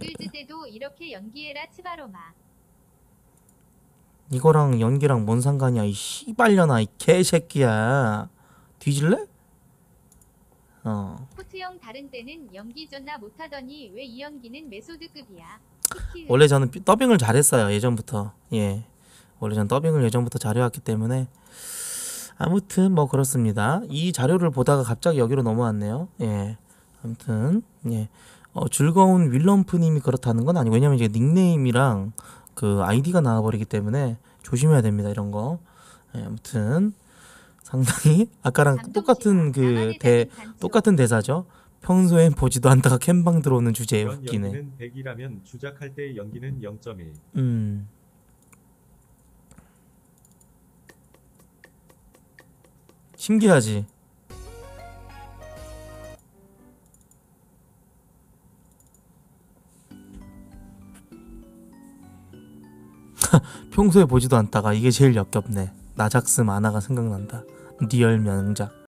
이거랑 연기랑 뭔 상관이야 이 씨발년아 이 개새끼야 뒤질래? 어. 포트형 다른 때는 연기 존나 못하더니 왜이 연기는 메소드급이야? 원래 저는 더빙을 잘했어요 예전부터 예 원래 전 더빙을 예전부터 잘해왔기 때문에 아무튼 뭐 그렇습니다. 이 자료를 보다가 갑자기 여기로 넘어왔네요. 예. 아무튼 예. 어, 즐거운 윌럼프님이 그렇다는 건 아니고 왜냐면 이제 닉네임이랑 그 아이디가 나와버리기 때문에 조심해야 됩니다 이런 거. 예, 아무튼 상당히 아까랑 똑같은 그대 아, 똑같은 대사죠. 평소엔 보지도 않다가 캠방 들어오는 주제에 웃기네. 연기는 100이라면 주작할 때 연기는 0.1. 음. 신기하지 *laughs* 평소에 보지도 않다가 이게 제일 역겹네 나작스 만화가 생각난다 리얼 명작